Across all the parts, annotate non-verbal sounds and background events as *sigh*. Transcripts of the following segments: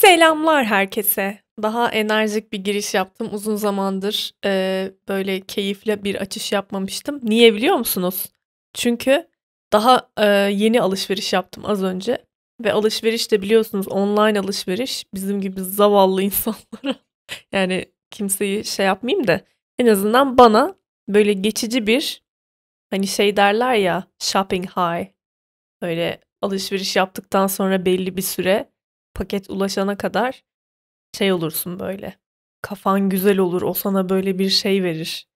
Selamlar herkese. Daha enerjik bir giriş yaptım uzun zamandır. E, böyle keyifle bir açış yapmamıştım. Niye biliyor musunuz? Çünkü daha e, yeni alışveriş yaptım az önce. Ve alışveriş de biliyorsunuz online alışveriş bizim gibi zavallı *laughs* insanlara. yani kimseyi şey yapmayayım da en azından bana böyle geçici bir hani şey derler ya shopping high. Böyle alışveriş yaptıktan sonra belli bir süre paket ulaşana kadar şey olursun böyle. Kafan güzel olur. O sana böyle bir şey verir.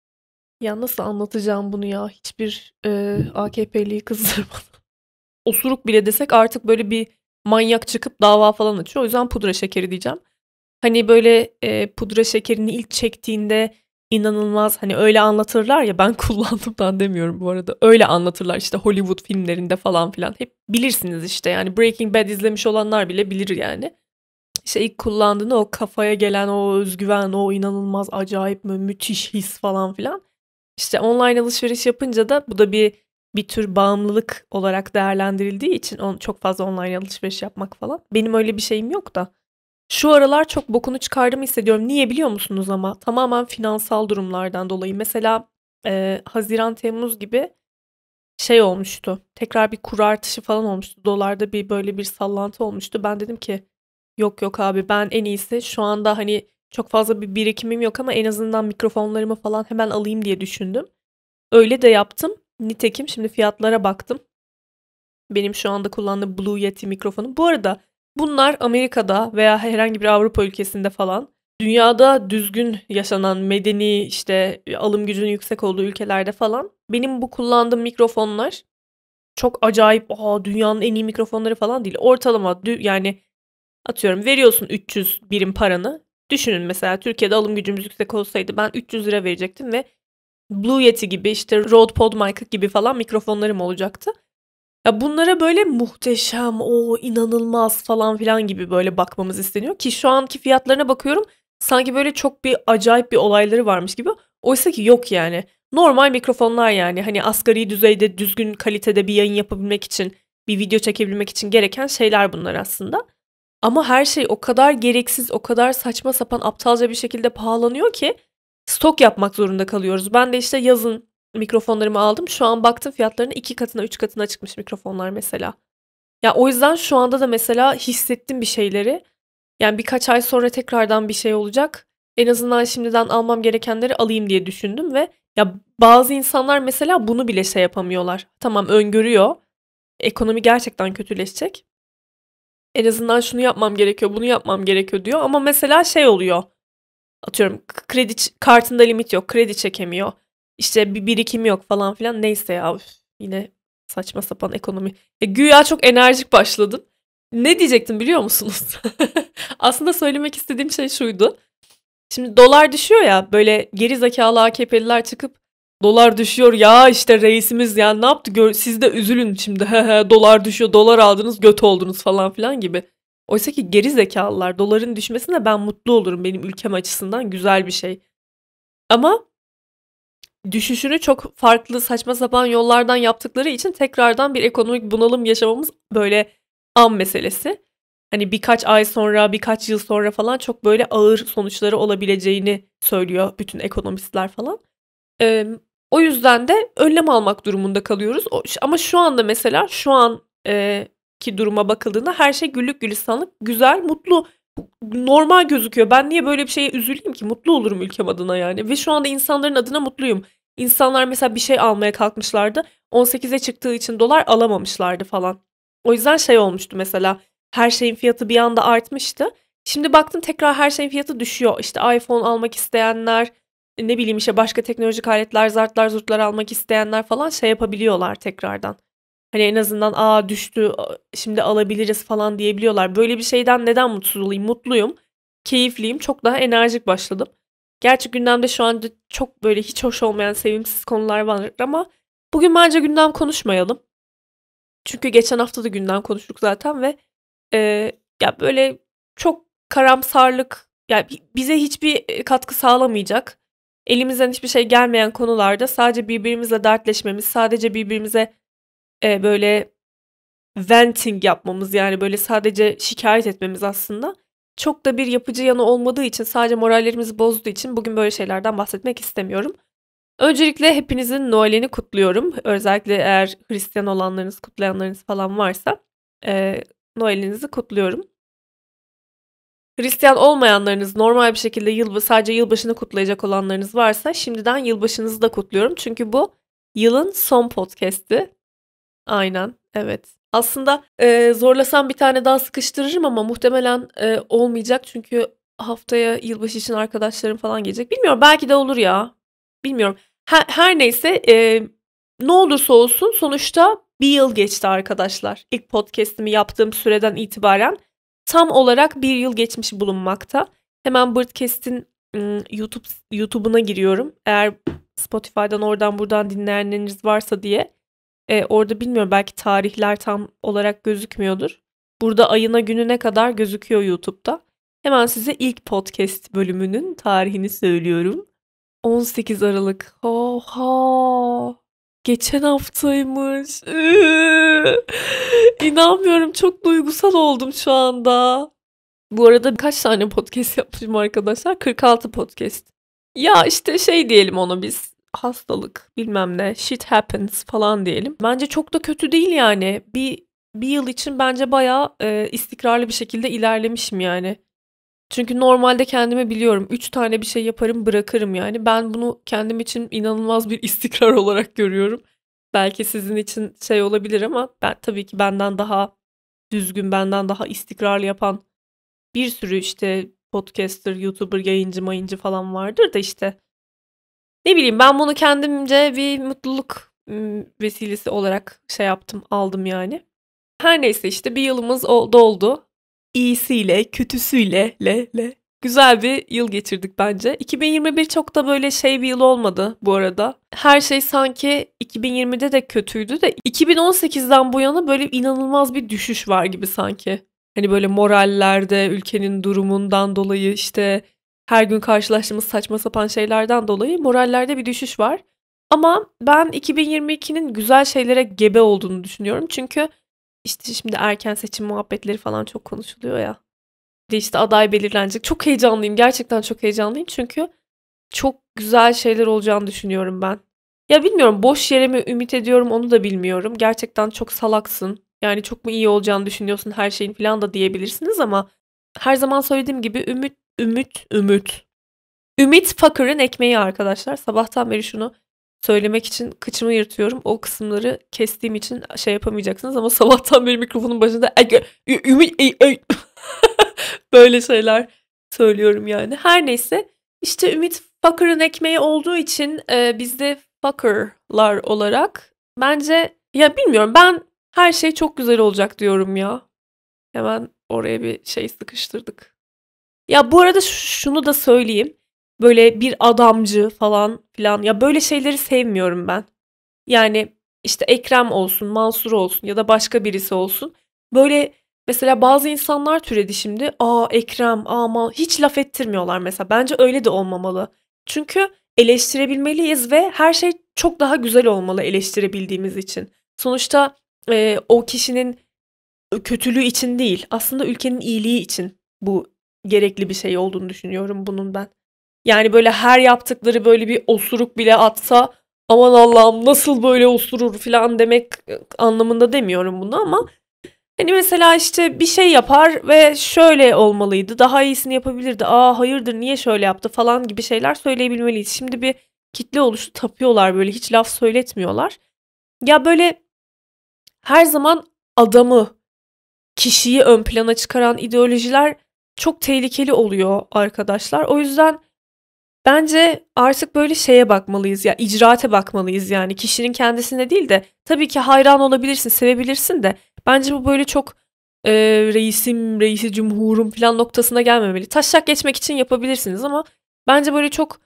Ya nasıl anlatacağım bunu ya? Hiçbir e, AKP'liyi kızdırmadım. *laughs* Osuruk bile desek artık böyle bir manyak çıkıp dava falan açıyor. O yüzden pudra şekeri diyeceğim. Hani böyle e, pudra şekerini ilk çektiğinde inanılmaz hani öyle anlatırlar ya ben *laughs* kullandımdan demiyorum bu arada. Öyle anlatırlar işte Hollywood filmlerinde falan filan. Hep bilirsiniz işte yani Breaking Bad izlemiş olanlar bile bilir yani. İşte ilk kullandığını o kafaya gelen o özgüven, o inanılmaz acayip mü müthiş his falan filan. İşte online alışveriş yapınca da bu da bir bir tür bağımlılık olarak değerlendirildiği için çok fazla online alışveriş yapmak falan. Benim öyle bir şeyim yok da şu aralar çok bokunu çıkardım hissediyorum. Niye biliyor musunuz ama? Tamamen finansal durumlardan dolayı. Mesela e, Haziran Temmuz gibi şey olmuştu. Tekrar bir kur artışı falan olmuştu. Dolarda bir böyle bir sallantı olmuştu. Ben dedim ki yok yok abi ben en iyisi şu anda hani çok fazla bir birikimim yok ama en azından mikrofonlarımı falan hemen alayım diye düşündüm. Öyle de yaptım. Nitekim şimdi fiyatlara baktım. Benim şu anda kullandığım Blue Yeti mikrofonu. Bu arada Bunlar Amerika'da veya herhangi bir Avrupa ülkesinde falan dünyada düzgün yaşanan medeni işte alım gücünün yüksek olduğu ülkelerde falan benim bu kullandığım mikrofonlar çok acayip Aa, dünyanın en iyi mikrofonları falan değil. Ortalama yani atıyorum veriyorsun 300 birim paranı. Düşünün mesela Türkiye'de alım gücümüz yüksek olsaydı ben 300 lira verecektim ve Blue Yeti gibi işte Rode PodMic gibi falan mikrofonlarım olacaktı. Ya bunlara böyle muhteşem, o inanılmaz falan filan gibi böyle bakmamız isteniyor ki şu anki fiyatlarına bakıyorum sanki böyle çok bir acayip bir olayları varmış gibi. Oysa ki yok yani. Normal mikrofonlar yani hani asgari düzeyde düzgün kalitede bir yayın yapabilmek için, bir video çekebilmek için gereken şeyler bunlar aslında. Ama her şey o kadar gereksiz, o kadar saçma sapan aptalca bir şekilde pahalanıyor ki stok yapmak zorunda kalıyoruz. Ben de işte yazın mikrofonlarımı aldım. Şu an baktım fiyatlarını iki katına, üç katına çıkmış mikrofonlar mesela. Ya o yüzden şu anda da mesela hissettim bir şeyleri. Yani birkaç ay sonra tekrardan bir şey olacak. En azından şimdiden almam gerekenleri alayım diye düşündüm ve ya bazı insanlar mesela bunu bile şey yapamıyorlar. Tamam öngörüyor. Ekonomi gerçekten kötüleşecek. En azından şunu yapmam gerekiyor, bunu yapmam gerekiyor diyor ama mesela şey oluyor. Atıyorum kredi kartında limit yok, kredi çekemiyor işte bir birikim yok falan filan. Neyse ya üf, yine saçma sapan ekonomi. Ya, güya çok enerjik başladım. Ne diyecektim biliyor musunuz? *laughs* Aslında söylemek istediğim şey şuydu. Şimdi dolar düşüyor ya böyle geri zekalı AKP'liler çıkıp dolar düşüyor ya işte reisimiz ya ne yaptı gör siz de üzülün şimdi he dolar düşüyor dolar aldınız göt oldunuz falan filan gibi. Oysa ki geri zekalılar doların düşmesine ben mutlu olurum benim ülkem açısından güzel bir şey. Ama düşüşünü çok farklı saçma sapan yollardan yaptıkları için tekrardan bir ekonomik bunalım yaşamamız böyle an meselesi. Hani birkaç ay sonra, birkaç yıl sonra falan çok böyle ağır sonuçları olabileceğini söylüyor bütün ekonomistler falan. Ee, o yüzden de önlem almak durumunda kalıyoruz. Ama şu anda mesela şu an e, ki duruma bakıldığında her şey güllük gülistanlık, güzel, mutlu normal gözüküyor. Ben niye böyle bir şeye üzüleyim ki? Mutlu olurum ülkem adına yani. Ve şu anda insanların adına mutluyum. İnsanlar mesela bir şey almaya kalkmışlardı. 18'e çıktığı için dolar alamamışlardı falan. O yüzden şey olmuştu mesela. Her şeyin fiyatı bir anda artmıştı. Şimdi baktım tekrar her şeyin fiyatı düşüyor. İşte iPhone almak isteyenler, ne bileyim işte başka teknolojik aletler, zartlar, zurtlar almak isteyenler falan şey yapabiliyorlar tekrardan. Hani en azından aa düştü şimdi alabiliriz falan diyebiliyorlar. Böyle bir şeyden neden mutsuz olayım? Mutluyum, keyifliyim, çok daha enerjik başladım. Gerçi gündemde şu anda çok böyle hiç hoş olmayan sevimsiz konular var ama bugün bence gündem konuşmayalım. Çünkü geçen hafta da gündem konuştuk zaten ve e, ya böyle çok karamsarlık yani bize hiçbir e, katkı sağlamayacak. Elimizden hiçbir şey gelmeyen konularda sadece birbirimizle dertleşmemiz, sadece birbirimize e, böyle venting yapmamız yani böyle sadece şikayet etmemiz aslında çok da bir yapıcı yanı olmadığı için sadece morallerimizi bozduğu için bugün böyle şeylerden bahsetmek istemiyorum. Öncelikle hepinizin Noel'ini kutluyorum. Özellikle eğer Hristiyan olanlarınız, kutlayanlarınız falan varsa e, Noel'inizi kutluyorum. Hristiyan olmayanlarınız normal bir şekilde yıl, sadece yılbaşını kutlayacak olanlarınız varsa şimdiden yılbaşınızı da kutluyorum. Çünkü bu yılın son podcast'i. Aynen evet. Aslında e, zorlasam bir tane daha sıkıştırırım ama muhtemelen e, olmayacak çünkü haftaya yılbaşı için arkadaşlarım falan gelecek. Bilmiyorum belki de olur ya. Bilmiyorum. Her, her neyse e, ne olursa olsun sonuçta bir yıl geçti arkadaşlar. İlk podcast'imi yaptığım süreden itibaren tam olarak bir yıl geçmiş bulunmakta. Hemen Birdcast'in YouTube YouTube'una giriyorum. Eğer Spotify'dan oradan buradan dinleyenleriniz varsa diye e, orada bilmiyorum belki tarihler tam olarak gözükmüyordur. Burada ayına gününe kadar gözüküyor YouTube'da. Hemen size ilk podcast bölümünün tarihini söylüyorum. 18 Aralık. Oha! Geçen haftaymış. İnanmıyorum çok duygusal oldum şu anda. Bu arada kaç tane podcast yapmışım arkadaşlar? 46 podcast. Ya işte şey diyelim ona biz hastalık bilmem ne shit happens falan diyelim. Bence çok da kötü değil yani. Bir bir yıl için bence bayağı e, istikrarlı bir şekilde ilerlemişim yani. Çünkü normalde kendimi biliyorum. Üç tane bir şey yaparım bırakırım yani. Ben bunu kendim için inanılmaz bir *laughs* istikrar olarak görüyorum. Belki sizin için şey olabilir ama ben tabii ki benden daha düzgün, benden daha istikrarlı yapan bir sürü işte podcaster, youtuber, yayıncı, mayıncı falan vardır da işte ne bileyim ben bunu kendimce bir mutluluk vesilesi olarak şey yaptım, aldım yani. Her neyse işte bir yılımız o, doldu. İyisiyle, kötüsüyle, le le. Güzel bir yıl geçirdik bence. 2021 çok da böyle şey bir yıl olmadı bu arada. Her şey sanki 2020'de de kötüydü de 2018'den bu yana böyle inanılmaz bir düşüş var gibi sanki. Hani böyle morallerde, ülkenin durumundan dolayı işte her gün karşılaştığımız saçma sapan şeylerden dolayı morallerde bir düşüş var. Ama ben 2022'nin güzel şeylere gebe olduğunu düşünüyorum. Çünkü işte şimdi erken seçim muhabbetleri falan çok konuşuluyor ya. De işte aday belirlenecek. Çok heyecanlıyım. Gerçekten çok heyecanlıyım. Çünkü çok güzel şeyler olacağını düşünüyorum ben. Ya bilmiyorum boş yere mi ümit ediyorum onu da bilmiyorum. Gerçekten çok salaksın. Yani çok mu iyi olacağını düşünüyorsun her şeyin falan da diyebilirsiniz ama her zaman söylediğim gibi ümit Ümit Ümit. Ümit Fakır'ın ekmeği arkadaşlar. Sabahtan beri şunu söylemek için kıçımı yırtıyorum. O kısımları kestiğim için şey yapamayacaksınız ama *laughs* sabahtan beri mikrofonun başında Ümit *laughs* böyle şeyler söylüyorum yani. Her neyse işte Ümit Fakır'ın ekmeği olduğu için e, bizde Fakırlar olarak bence ya bilmiyorum ben her şey çok güzel olacak diyorum ya. Hemen oraya bir şey sıkıştırdık. Ya bu arada şunu da söyleyeyim. Böyle bir adamcı falan filan. Ya böyle şeyleri sevmiyorum ben. Yani işte Ekrem olsun, Mansur olsun ya da başka birisi olsun. Böyle mesela bazı insanlar türedi şimdi. Aa Ekrem, aa Man hiç laf ettirmiyorlar mesela. Bence öyle de olmamalı. Çünkü eleştirebilmeliyiz ve her şey çok daha güzel olmalı eleştirebildiğimiz için. Sonuçta e, o kişinin kötülüğü için değil, aslında ülkenin iyiliği için bu gerekli bir şey olduğunu düşünüyorum bunun ben. Yani böyle her yaptıkları böyle bir osuruk bile atsa aman Allah'ım nasıl böyle osurur falan demek anlamında demiyorum bunu ama hani mesela işte bir şey yapar ve şöyle olmalıydı daha iyisini yapabilirdi aa hayırdır niye şöyle yaptı falan gibi şeyler söyleyebilmeliyiz. Şimdi bir kitle oluştu tapıyorlar böyle hiç laf söyletmiyorlar. Ya böyle her zaman adamı kişiyi ön plana çıkaran ideolojiler çok tehlikeli oluyor arkadaşlar. O yüzden bence artık böyle şeye bakmalıyız ya icraate bakmalıyız yani kişinin kendisine değil de tabii ki hayran olabilirsin sevebilirsin de bence bu böyle çok e, reisim reisi cumhurum falan noktasına gelmemeli. Taşak geçmek için yapabilirsiniz ama bence böyle çok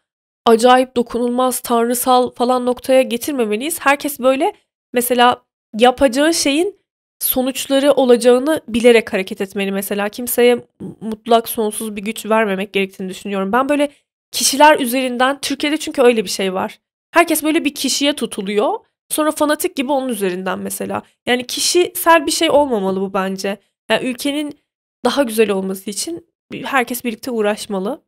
acayip dokunulmaz tanrısal falan noktaya getirmemeliyiz. Herkes böyle mesela yapacağı şeyin sonuçları olacağını bilerek hareket etmeli mesela. Kimseye mutlak sonsuz bir güç vermemek gerektiğini düşünüyorum. Ben böyle kişiler üzerinden Türkiye'de çünkü öyle bir şey var. Herkes böyle bir kişiye tutuluyor. Sonra fanatik gibi onun üzerinden mesela. Yani kişisel bir şey olmamalı bu bence. Yani ülkenin daha güzel olması için herkes birlikte uğraşmalı.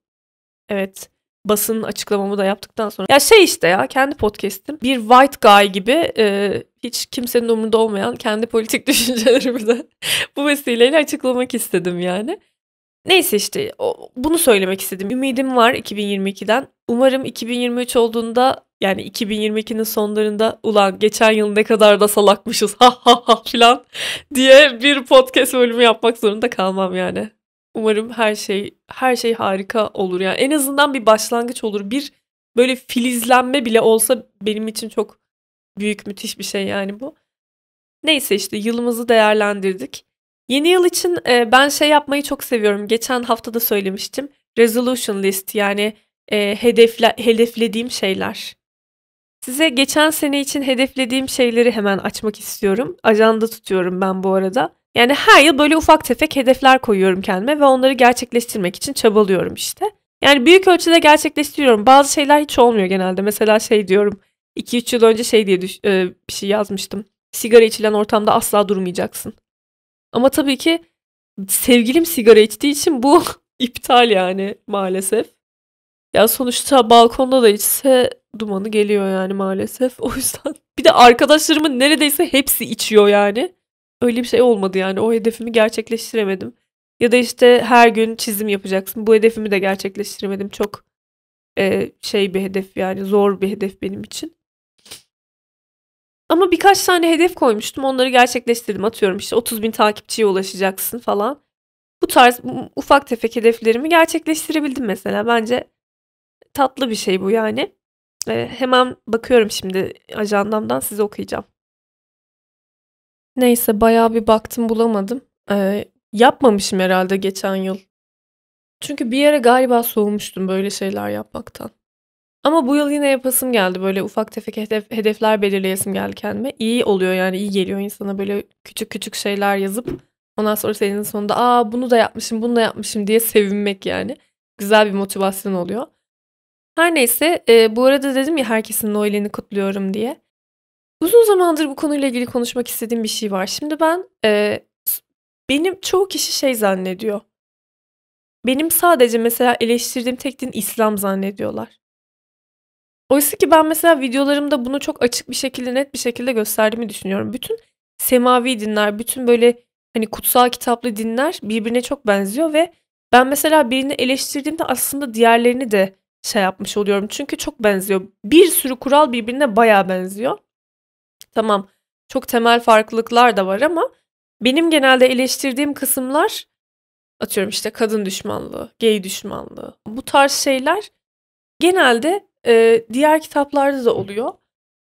Evet basın açıklamamı da yaptıktan sonra. Ya şey işte ya kendi podcast'im bir white guy gibi e, hiç kimsenin umurunda olmayan kendi politik *laughs* düşüncelerimi de bu vesileyle açıklamak istedim yani. Neyse işte bunu söylemek istedim. Ümidim var 2022'den. Umarım 2023 olduğunda yani 2022'nin sonlarında ulan geçen yıl ne kadar da salakmışız ha ha ha filan diye bir podcast bölümü yapmak zorunda kalmam yani. Umarım her şey her şey harika olur. Yani en azından bir başlangıç olur. Bir böyle filizlenme bile olsa benim için çok büyük müthiş bir şey yani bu. Neyse işte yılımızı değerlendirdik. Yeni yıl için e, ben şey yapmayı çok seviyorum. Geçen hafta da söylemiştim. Resolution list yani e, hedefle, hedeflediğim şeyler. Size geçen sene için hedeflediğim şeyleri hemen açmak istiyorum. Ajanda tutuyorum ben bu arada. Yani her yıl böyle ufak tefek hedefler koyuyorum kendime ve onları gerçekleştirmek için çabalıyorum işte. Yani büyük ölçüde gerçekleştiriyorum. Bazı şeyler hiç olmuyor genelde. Mesela şey diyorum 2-3 yıl önce şey diye düş- e, bir şey yazmıştım. Sigara içilen ortamda asla durmayacaksın. Ama tabii ki sevgilim sigara içtiği için bu *laughs* iptal yani maalesef. Ya sonuçta balkonda da içse dumanı geliyor yani maalesef. O yüzden *laughs* bir de arkadaşlarımın neredeyse hepsi içiyor yani öyle bir şey olmadı yani. O hedefimi gerçekleştiremedim. Ya da işte her gün çizim yapacaksın. Bu hedefimi de gerçekleştiremedim. Çok e, şey bir hedef yani zor bir hedef benim için. Ama birkaç tane hedef koymuştum. Onları gerçekleştirdim. Atıyorum işte 30 bin takipçiye ulaşacaksın falan. Bu tarz ufak tefek hedeflerimi gerçekleştirebildim mesela. Bence tatlı bir şey bu yani. Ee, hemen bakıyorum şimdi ajandamdan size okuyacağım. Neyse bayağı bir baktım bulamadım. Ee, yapmamışım herhalde geçen yıl. Çünkü bir yere galiba soğumuştum böyle şeyler yapmaktan. Ama bu yıl yine yapasım geldi. Böyle ufak tefek hedef, hedefler belirleyesim geldi kendime. İyi oluyor yani iyi geliyor insana böyle küçük küçük şeyler yazıp ondan sonra senin sonunda aa bunu da yapmışım bunu da yapmışım diye sevinmek yani. Güzel bir motivasyon oluyor. Her neyse e, bu arada dedim ya herkesin Noel'ini kutluyorum diye. Uzun zamandır bu konuyla ilgili konuşmak istediğim bir şey var. Şimdi ben e, benim çoğu kişi şey zannediyor. Benim sadece mesela eleştirdiğim tek din İslam zannediyorlar. Oysa ki ben mesela videolarımda bunu çok açık bir şekilde, net bir şekilde gösterdiğimi düşünüyorum. Bütün semavi dinler, bütün böyle hani kutsal kitaplı dinler birbirine çok benziyor ve ben mesela birini eleştirdiğimde aslında diğerlerini de şey yapmış oluyorum. Çünkü çok benziyor. Bir sürü kural birbirine baya benziyor. Tamam çok temel farklılıklar da var ama benim genelde eleştirdiğim kısımlar atıyorum işte kadın düşmanlığı, gay düşmanlığı. Bu tarz şeyler genelde e, diğer kitaplarda da oluyor.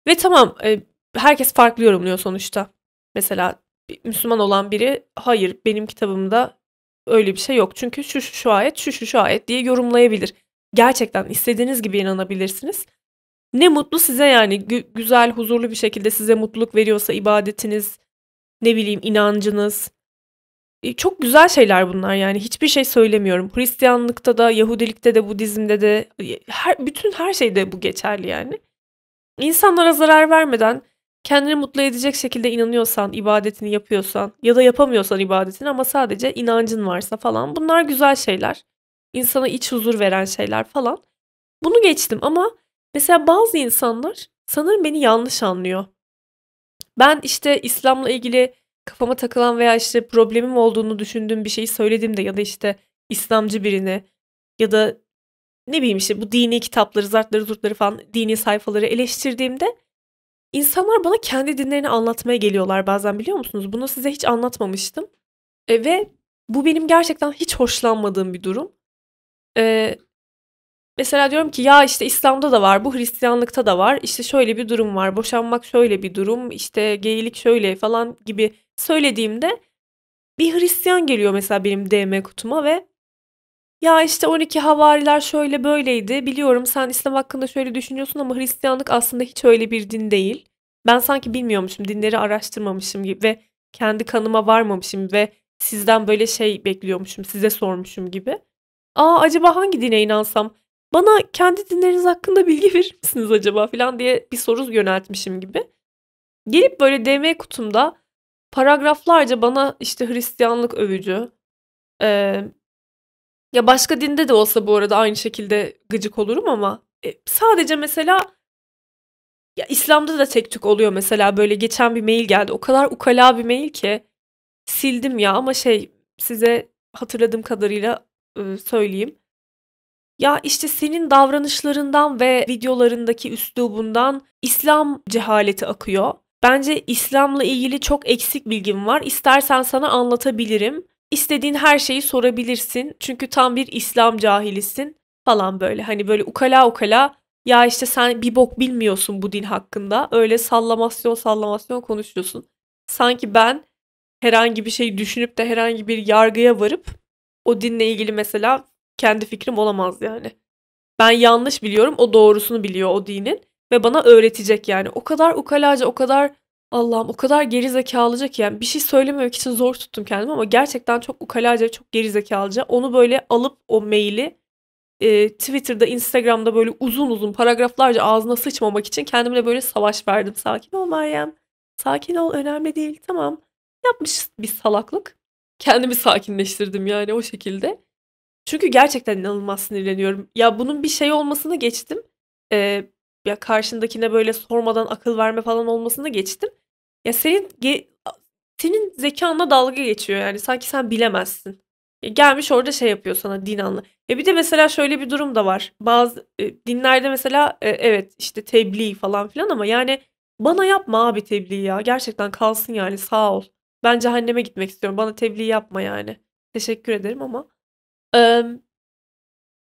Ve tamam e, herkes farklı yorumluyor sonuçta. Mesela Müslüman olan biri hayır benim kitabımda öyle bir şey yok. Çünkü şu şu, şu ayet şu şu şu ayet diye yorumlayabilir. Gerçekten istediğiniz gibi inanabilirsiniz. Ne mutlu size yani Gü- güzel, huzurlu bir şekilde size mutluluk veriyorsa ibadetiniz, ne bileyim inancınız. E, çok güzel şeyler bunlar yani hiçbir şey söylemiyorum. Hristiyanlıkta da, Yahudilikte de, Budizm'de de e, her bütün her şeyde bu geçerli yani. İnsanlara zarar vermeden kendini mutlu edecek şekilde inanıyorsan, ibadetini yapıyorsan ya da yapamıyorsan ibadetini ama sadece inancın varsa falan bunlar güzel şeyler. insana iç huzur veren şeyler falan. Bunu geçtim ama Mesela bazı insanlar sanırım beni yanlış anlıyor. Ben işte İslam'la ilgili kafama takılan veya işte problemim olduğunu düşündüğüm bir şeyi söyledim de ya da işte İslamcı birini ya da ne bileyim işte bu dini kitapları, zartları, zurtları falan dini sayfaları eleştirdiğimde insanlar bana kendi dinlerini anlatmaya geliyorlar bazen biliyor musunuz? Bunu size hiç anlatmamıştım. E, ve bu benim gerçekten hiç hoşlanmadığım bir durum. E, Mesela diyorum ki ya işte İslam'da da var, bu Hristiyanlıkta da var. İşte şöyle bir durum var. Boşanmak şöyle bir durum. işte geyilik şöyle falan gibi söylediğimde bir Hristiyan geliyor mesela benim DM kutuma ve ya işte 12 havariler şöyle böyleydi. Biliyorum sen İslam hakkında şöyle düşünüyorsun ama Hristiyanlık aslında hiç öyle bir din değil. Ben sanki bilmiyormuşum, dinleri araştırmamışım gibi ve kendi kanıma varmamışım ve sizden böyle şey bekliyormuşum, size sormuşum gibi. Aa acaba hangi dine inansam? Bana kendi dinleriniz hakkında bilgi *laughs* verir misiniz acaba falan diye bir soru yöneltmişim gibi. Gelip böyle DM kutumda paragraflarca bana işte Hristiyanlık övücü, e, ya başka dinde de olsa bu arada aynı şekilde gıcık olurum ama e, sadece mesela ya İslam'da da tek tük oluyor mesela böyle geçen bir mail geldi. O kadar ukala bir mail ki sildim ya ama şey size hatırladığım kadarıyla e, söyleyeyim. Ya işte senin davranışlarından ve videolarındaki üslubundan İslam cehaleti akıyor. Bence İslam'la ilgili çok eksik bilgim var. İstersen sana anlatabilirim. İstediğin her şeyi sorabilirsin. Çünkü tam bir İslam cahilisin falan böyle. Hani böyle ukala ukala ya işte sen bir bok bilmiyorsun bu din hakkında. Öyle sallamasyon sallamasyon konuşuyorsun. Sanki ben herhangi bir şey düşünüp de herhangi bir yargıya varıp o dinle ilgili mesela kendi fikrim olamaz yani. Ben yanlış biliyorum, o doğrusunu biliyor o dinin ve bana öğretecek yani. O kadar ukalaca, o kadar Allah'ım o kadar geri zekalıca ki yani bir şey söylememek için zor tuttum kendimi ama gerçekten çok ukalaca, çok geri zekalıca. Onu böyle alıp o maili e, Twitter'da, Instagram'da böyle uzun uzun paragraflarca ağzına sıçmamak için kendimle böyle savaş verdim. Sakin ol Meryem. Sakin ol önemli değil tamam. Yapmış bir salaklık. Kendimi sakinleştirdim yani o şekilde. Çünkü gerçekten inanılmaz sinirleniyorum. Ya bunun bir şey olmasını geçtim. Eee, ya karşındakine böyle sormadan akıl verme falan olmasını geçtim. Ya senin ge senin zekanla dalga geçiyor yani sanki sen bilemezsin. Ya e, gelmiş orada şey yapıyor sana dinanlı. Ya e, bir de mesela şöyle bir durum da var. Bazı, eee, dinlerde mesela, eee, evet, işte, tebliğ falan filan ama yani bana yapma abi tebliği ya. Gerçekten kalsın yani sağ ol. Ben cehenneme gitmek istiyorum. Bana tebliğ yapma yani. Teşekkür ederim ama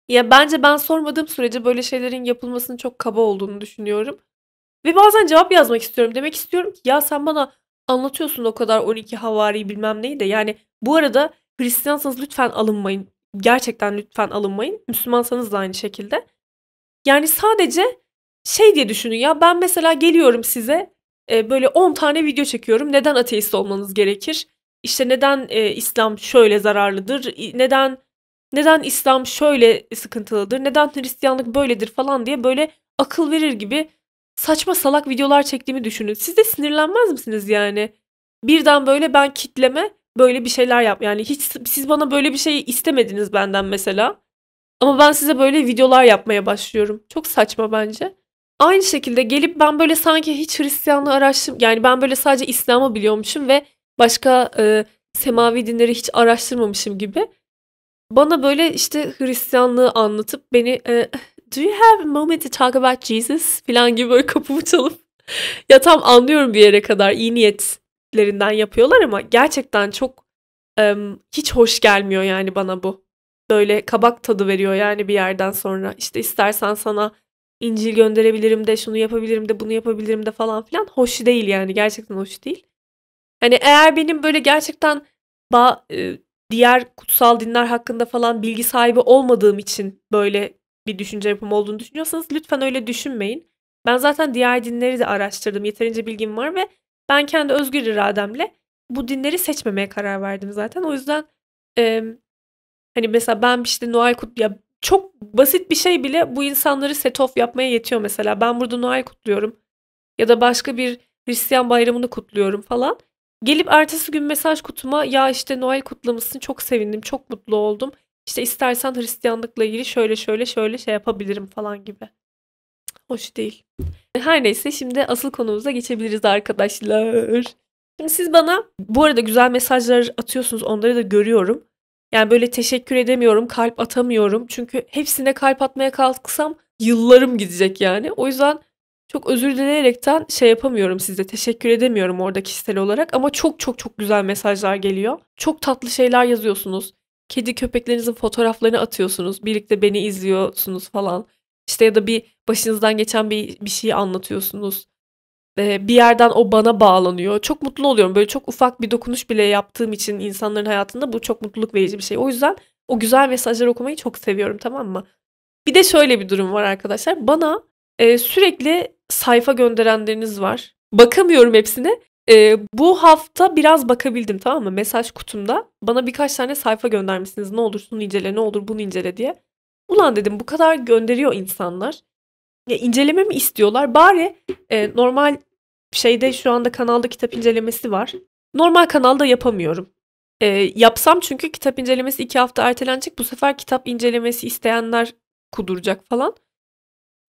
ya, bence ben sormadığım sürece böyle şeylerin yapılmasının çok kaba olduğunu düşünüyorum ve bazen cevap yazmak istiyorum. Demek istiyorum ki "Ya, sen bana anlatıyorsun o kadar 12 havariyi bilmem neyi de yani bu arada Hristiyansanız lütfen alınmayın. Gerçekten lütfen alınmayın. Müslümansanız da aynı şekilde." Yani sadece şey diye düşünün ya, ben mesela geliyorum size, eee, böyle 10 tane video çekiyorum. Neden ateist olmanız gerekir? İşte neden, eee, İslam şöyle zararlıdır, iii, neden neden İslam şöyle sıkıntılıdır, neden Hristiyanlık böyledir falan diye böyle akıl verir gibi saçma salak videolar çektiğimi düşünün. Siz de sinirlenmez misiniz yani? Birden böyle ben kitleme böyle bir şeyler yap. Yani hiç siz bana böyle bir şey istemediniz benden mesela. Ama ben size böyle videolar yapmaya başlıyorum. Çok saçma bence. Aynı şekilde gelip ben böyle sanki hiç Hristiyanlığı araştırm yani ben böyle sadece İslam'ı biliyormuşum ve başka e, semavi dinleri hiç araştırmamışım gibi bana böyle işte Hristiyanlığı anlatıp beni e, do you have a moment to talk about Jesus falan gibi böyle kapımı çalıp ya tam anlıyorum bir yere kadar iyi niyetlerinden yapıyorlar ama gerçekten çok e, hiç hoş gelmiyor yani bana bu. Böyle kabak tadı veriyor yani bir yerden sonra. İşte istersen sana İncil gönderebilirim de şunu yapabilirim de bunu yapabilirim de falan filan hoş değil yani gerçekten hoş değil. Hani eğer benim böyle gerçekten ba- e, diğer kutsal dinler hakkında falan bilgi sahibi olmadığım için böyle bir düşünce yapım olduğunu düşünüyorsanız lütfen öyle düşünmeyin. Ben zaten diğer dinleri de araştırdım. Yeterince bilgim var ve ben kendi özgür irademle bu dinleri seçmemeye karar verdim zaten. O yüzden e, hani mesela ben işte Noel kut ya çok basit bir şey bile bu insanları set off yapmaya yetiyor mesela. Ben burada Noel kutluyorum ya da başka bir Hristiyan bayramını kutluyorum falan. Gelip ertesi gün mesaj kutuma ya işte Noel kutlamışsın çok sevindim çok mutlu oldum. İşte istersen Hristiyanlıkla ilgili şöyle şöyle şöyle şey yapabilirim falan gibi. Hoş değil. Her neyse şimdi asıl konumuza geçebiliriz arkadaşlar. Şimdi siz bana bu arada güzel mesajlar atıyorsunuz onları da görüyorum. Yani böyle teşekkür edemiyorum, kalp atamıyorum. Çünkü hepsine kalp atmaya kalksam yıllarım gidecek yani. O yüzden çok özür dileyerekten şey yapamıyorum size. Teşekkür edemiyorum orada kişisel olarak ama çok çok çok güzel mesajlar geliyor. Çok tatlı şeyler yazıyorsunuz. Kedi köpeklerinizin fotoğraflarını atıyorsunuz. Birlikte beni izliyorsunuz falan. İşte ya da bir başınızdan geçen bir, bir şeyi anlatıyorsunuz. Ee, bir yerden o bana bağlanıyor. Çok mutlu oluyorum. Böyle çok ufak bir dokunuş bile yaptığım için insanların hayatında bu çok mutluluk verici bir şey. O yüzden o güzel mesajları okumayı çok seviyorum tamam mı? Bir de şöyle bir durum var arkadaşlar. Bana e, sürekli sayfa gönderenleriniz var. Bakamıyorum hepsine. Ee, bu hafta biraz bakabildim tamam mı? Mesaj kutumda bana birkaç tane sayfa göndermişsiniz. Ne olursun incele, ne olur bunu incele diye. Ulan dedim bu kadar gönderiyor insanlar. Ya mi istiyorlar. Bari e, normal şeyde şu anda kanalda kitap incelemesi var. Normal kanalda yapamıyorum. E, yapsam çünkü kitap incelemesi iki hafta ertelenecek. Bu sefer kitap incelemesi isteyenler kuduracak falan.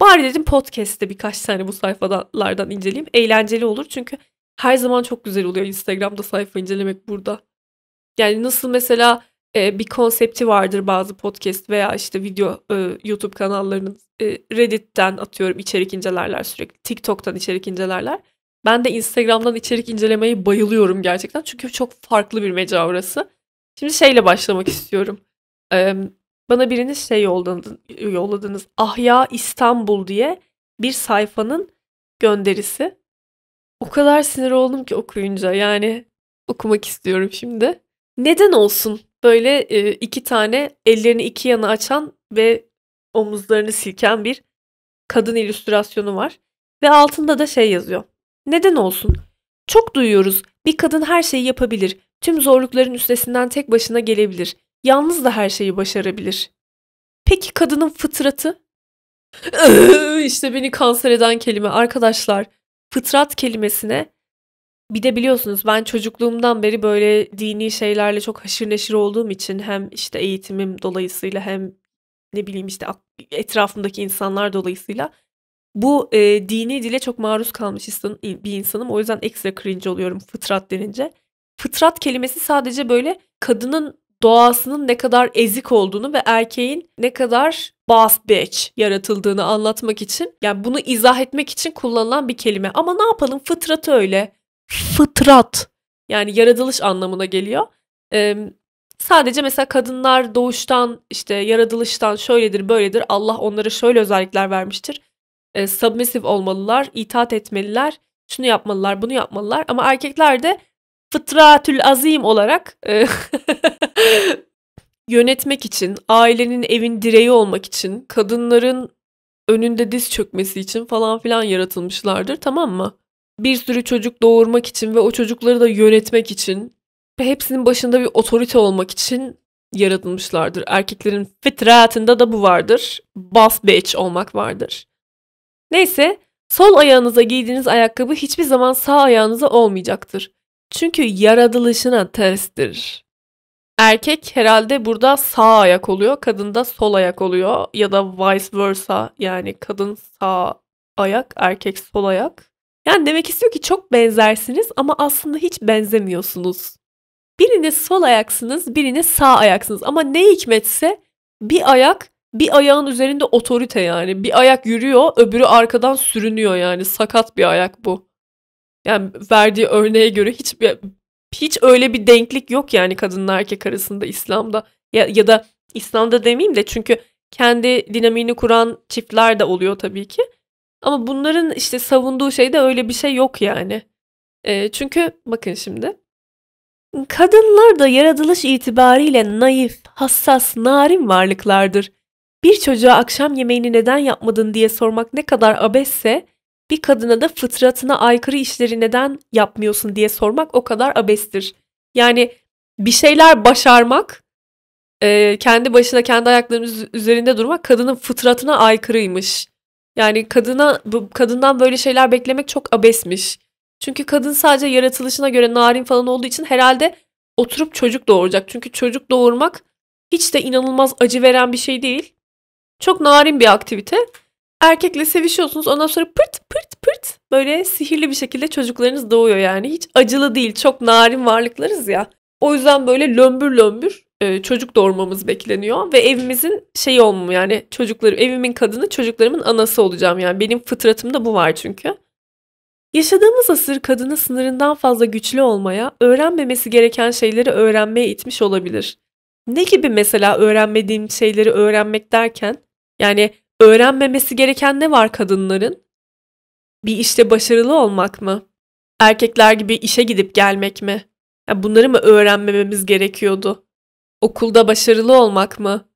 Bari dedim podcast'te birkaç tane bu sayfalardan inceleyeyim. Eğlenceli olur çünkü her zaman çok güzel oluyor Instagram'da sayfa incelemek burada. Yani nasıl mesela e, bir konsepti vardır bazı podcast veya işte video e, YouTube kanallarının e, Reddit'ten atıyorum içerik incelerler sürekli. TikTok'tan içerik incelerler. Ben de Instagram'dan içerik incelemeyi bayılıyorum gerçekten. Çünkü çok farklı bir mecra orası. Şimdi şeyle başlamak istiyorum. E, bana biriniz şey yolladınız, yolladınız. Ahya İstanbul diye bir sayfanın gönderisi. O kadar sinir oldum ki okuyunca. Yani okumak istiyorum şimdi. Neden olsun böyle e, iki tane ellerini iki yana açan ve omuzlarını silken bir kadın illüstrasyonu var. Ve altında da şey yazıyor. Neden olsun? Çok duyuyoruz. Bir kadın her şeyi yapabilir. Tüm zorlukların üstesinden tek başına gelebilir yalnız da her şeyi başarabilir. Peki kadının fıtratı? *laughs* İşte beni kanser eden kelime arkadaşlar. Fıtrat kelimesine bir de biliyorsunuz ben çocukluğumdan beri böyle dini şeylerle çok haşır neşir olduğum için hem işte eğitimim dolayısıyla hem ne bileyim işte etrafımdaki insanlar dolayısıyla bu e, dini dile çok maruz kalmış bir insanım. O yüzden ekstra cringe oluyorum fıtrat denince. Fıtrat kelimesi sadece böyle kadının doğasının ne kadar ezik olduğunu ve erkeğin ne kadar boss bitch yaratıldığını anlatmak için yani bunu izah etmek için kullanılan bir kelime. Ama ne yapalım Fıtrat öyle. Fıtrat yani yaratılış anlamına geliyor. Ee, sadece mesela kadınlar doğuştan işte yaratılıştan şöyledir böyledir Allah onlara şöyle özellikler vermiştir. Ee, submissive olmalılar, itaat etmeliler, şunu yapmalılar, bunu yapmalılar ama erkekler de fıtratül azim olarak e, *laughs* yönetmek için, ailenin evin direği olmak için, kadınların önünde diz çökmesi için falan filan yaratılmışlardır tamam mı? Bir sürü çocuk doğurmak için ve o çocukları da yönetmek için ve hepsinin başında bir otorite olmak için yaratılmışlardır. Erkeklerin fıtratında da bu vardır. Boss bitch olmak vardır. Neyse, sol ayağınıza giydiğiniz ayakkabı hiçbir zaman sağ ayağınıza olmayacaktır. Çünkü yaratılışına terstir. Erkek herhalde burada sağ ayak oluyor, kadın da sol ayak oluyor ya da vice versa yani kadın sağ ayak, erkek sol ayak. Yani demek istiyor ki çok benzersiniz ama aslında hiç benzemiyorsunuz. Biriniz sol ayaksınız, biriniz sağ ayaksınız ama ne hikmetse bir ayak bir ayağın üzerinde otorite yani. Bir ayak yürüyor, öbürü arkadan sürünüyor yani. Sakat bir ayak bu yani verdiği örneğe göre hiç hiç öyle bir denklik yok yani kadınla erkek arasında İslam'da ya, ya da İslam'da demeyeyim de çünkü kendi dinamini kuran çiftler de oluyor tabii ki. Ama bunların işte savunduğu şeyde öyle bir şey yok yani. E, çünkü bakın şimdi Kadınlar da yaratılış itibariyle naif, hassas, narin varlıklardır. Bir çocuğa akşam yemeğini neden yapmadın diye sormak ne kadar abesse, bir kadına da fıtratına aykırı işleri neden yapmıyorsun diye sormak o kadar abestir. Yani bir şeyler başarmak, e, kendi başına kendi ayaklarının üzerinde durmak kadının fıtratına aykırıymış. Yani kadına bu kadından böyle şeyler beklemek çok abesmiş. Çünkü kadın sadece yaratılışına göre narin falan olduğu için herhalde oturup çocuk doğuracak. Çünkü çocuk doğurmak hiç de inanılmaz acı veren bir şey değil. Çok narin bir aktivite erkekle sevişiyorsunuz ondan sonra pırt pırt pırt böyle sihirli bir şekilde çocuklarınız doğuyor yani. Hiç acılı değil çok narin varlıklarız ya. O yüzden böyle lömbür lömbür e, çocuk doğurmamız bekleniyor ve evimizin şey olmuyor yani çocukları evimin kadını çocuklarımın anası olacağım yani benim fıtratımda bu var çünkü. Yaşadığımız asır kadını sınırından fazla güçlü olmaya, öğrenmemesi gereken şeyleri öğrenmeye itmiş olabilir. Ne gibi mesela öğrenmediğim şeyleri öğrenmek derken? Yani Öğrenmemesi gereken ne var kadınların? Bir işte başarılı olmak mı? Erkekler gibi işe gidip gelmek mi? Yani bunları mı öğrenmememiz gerekiyordu? Okulda başarılı olmak mı?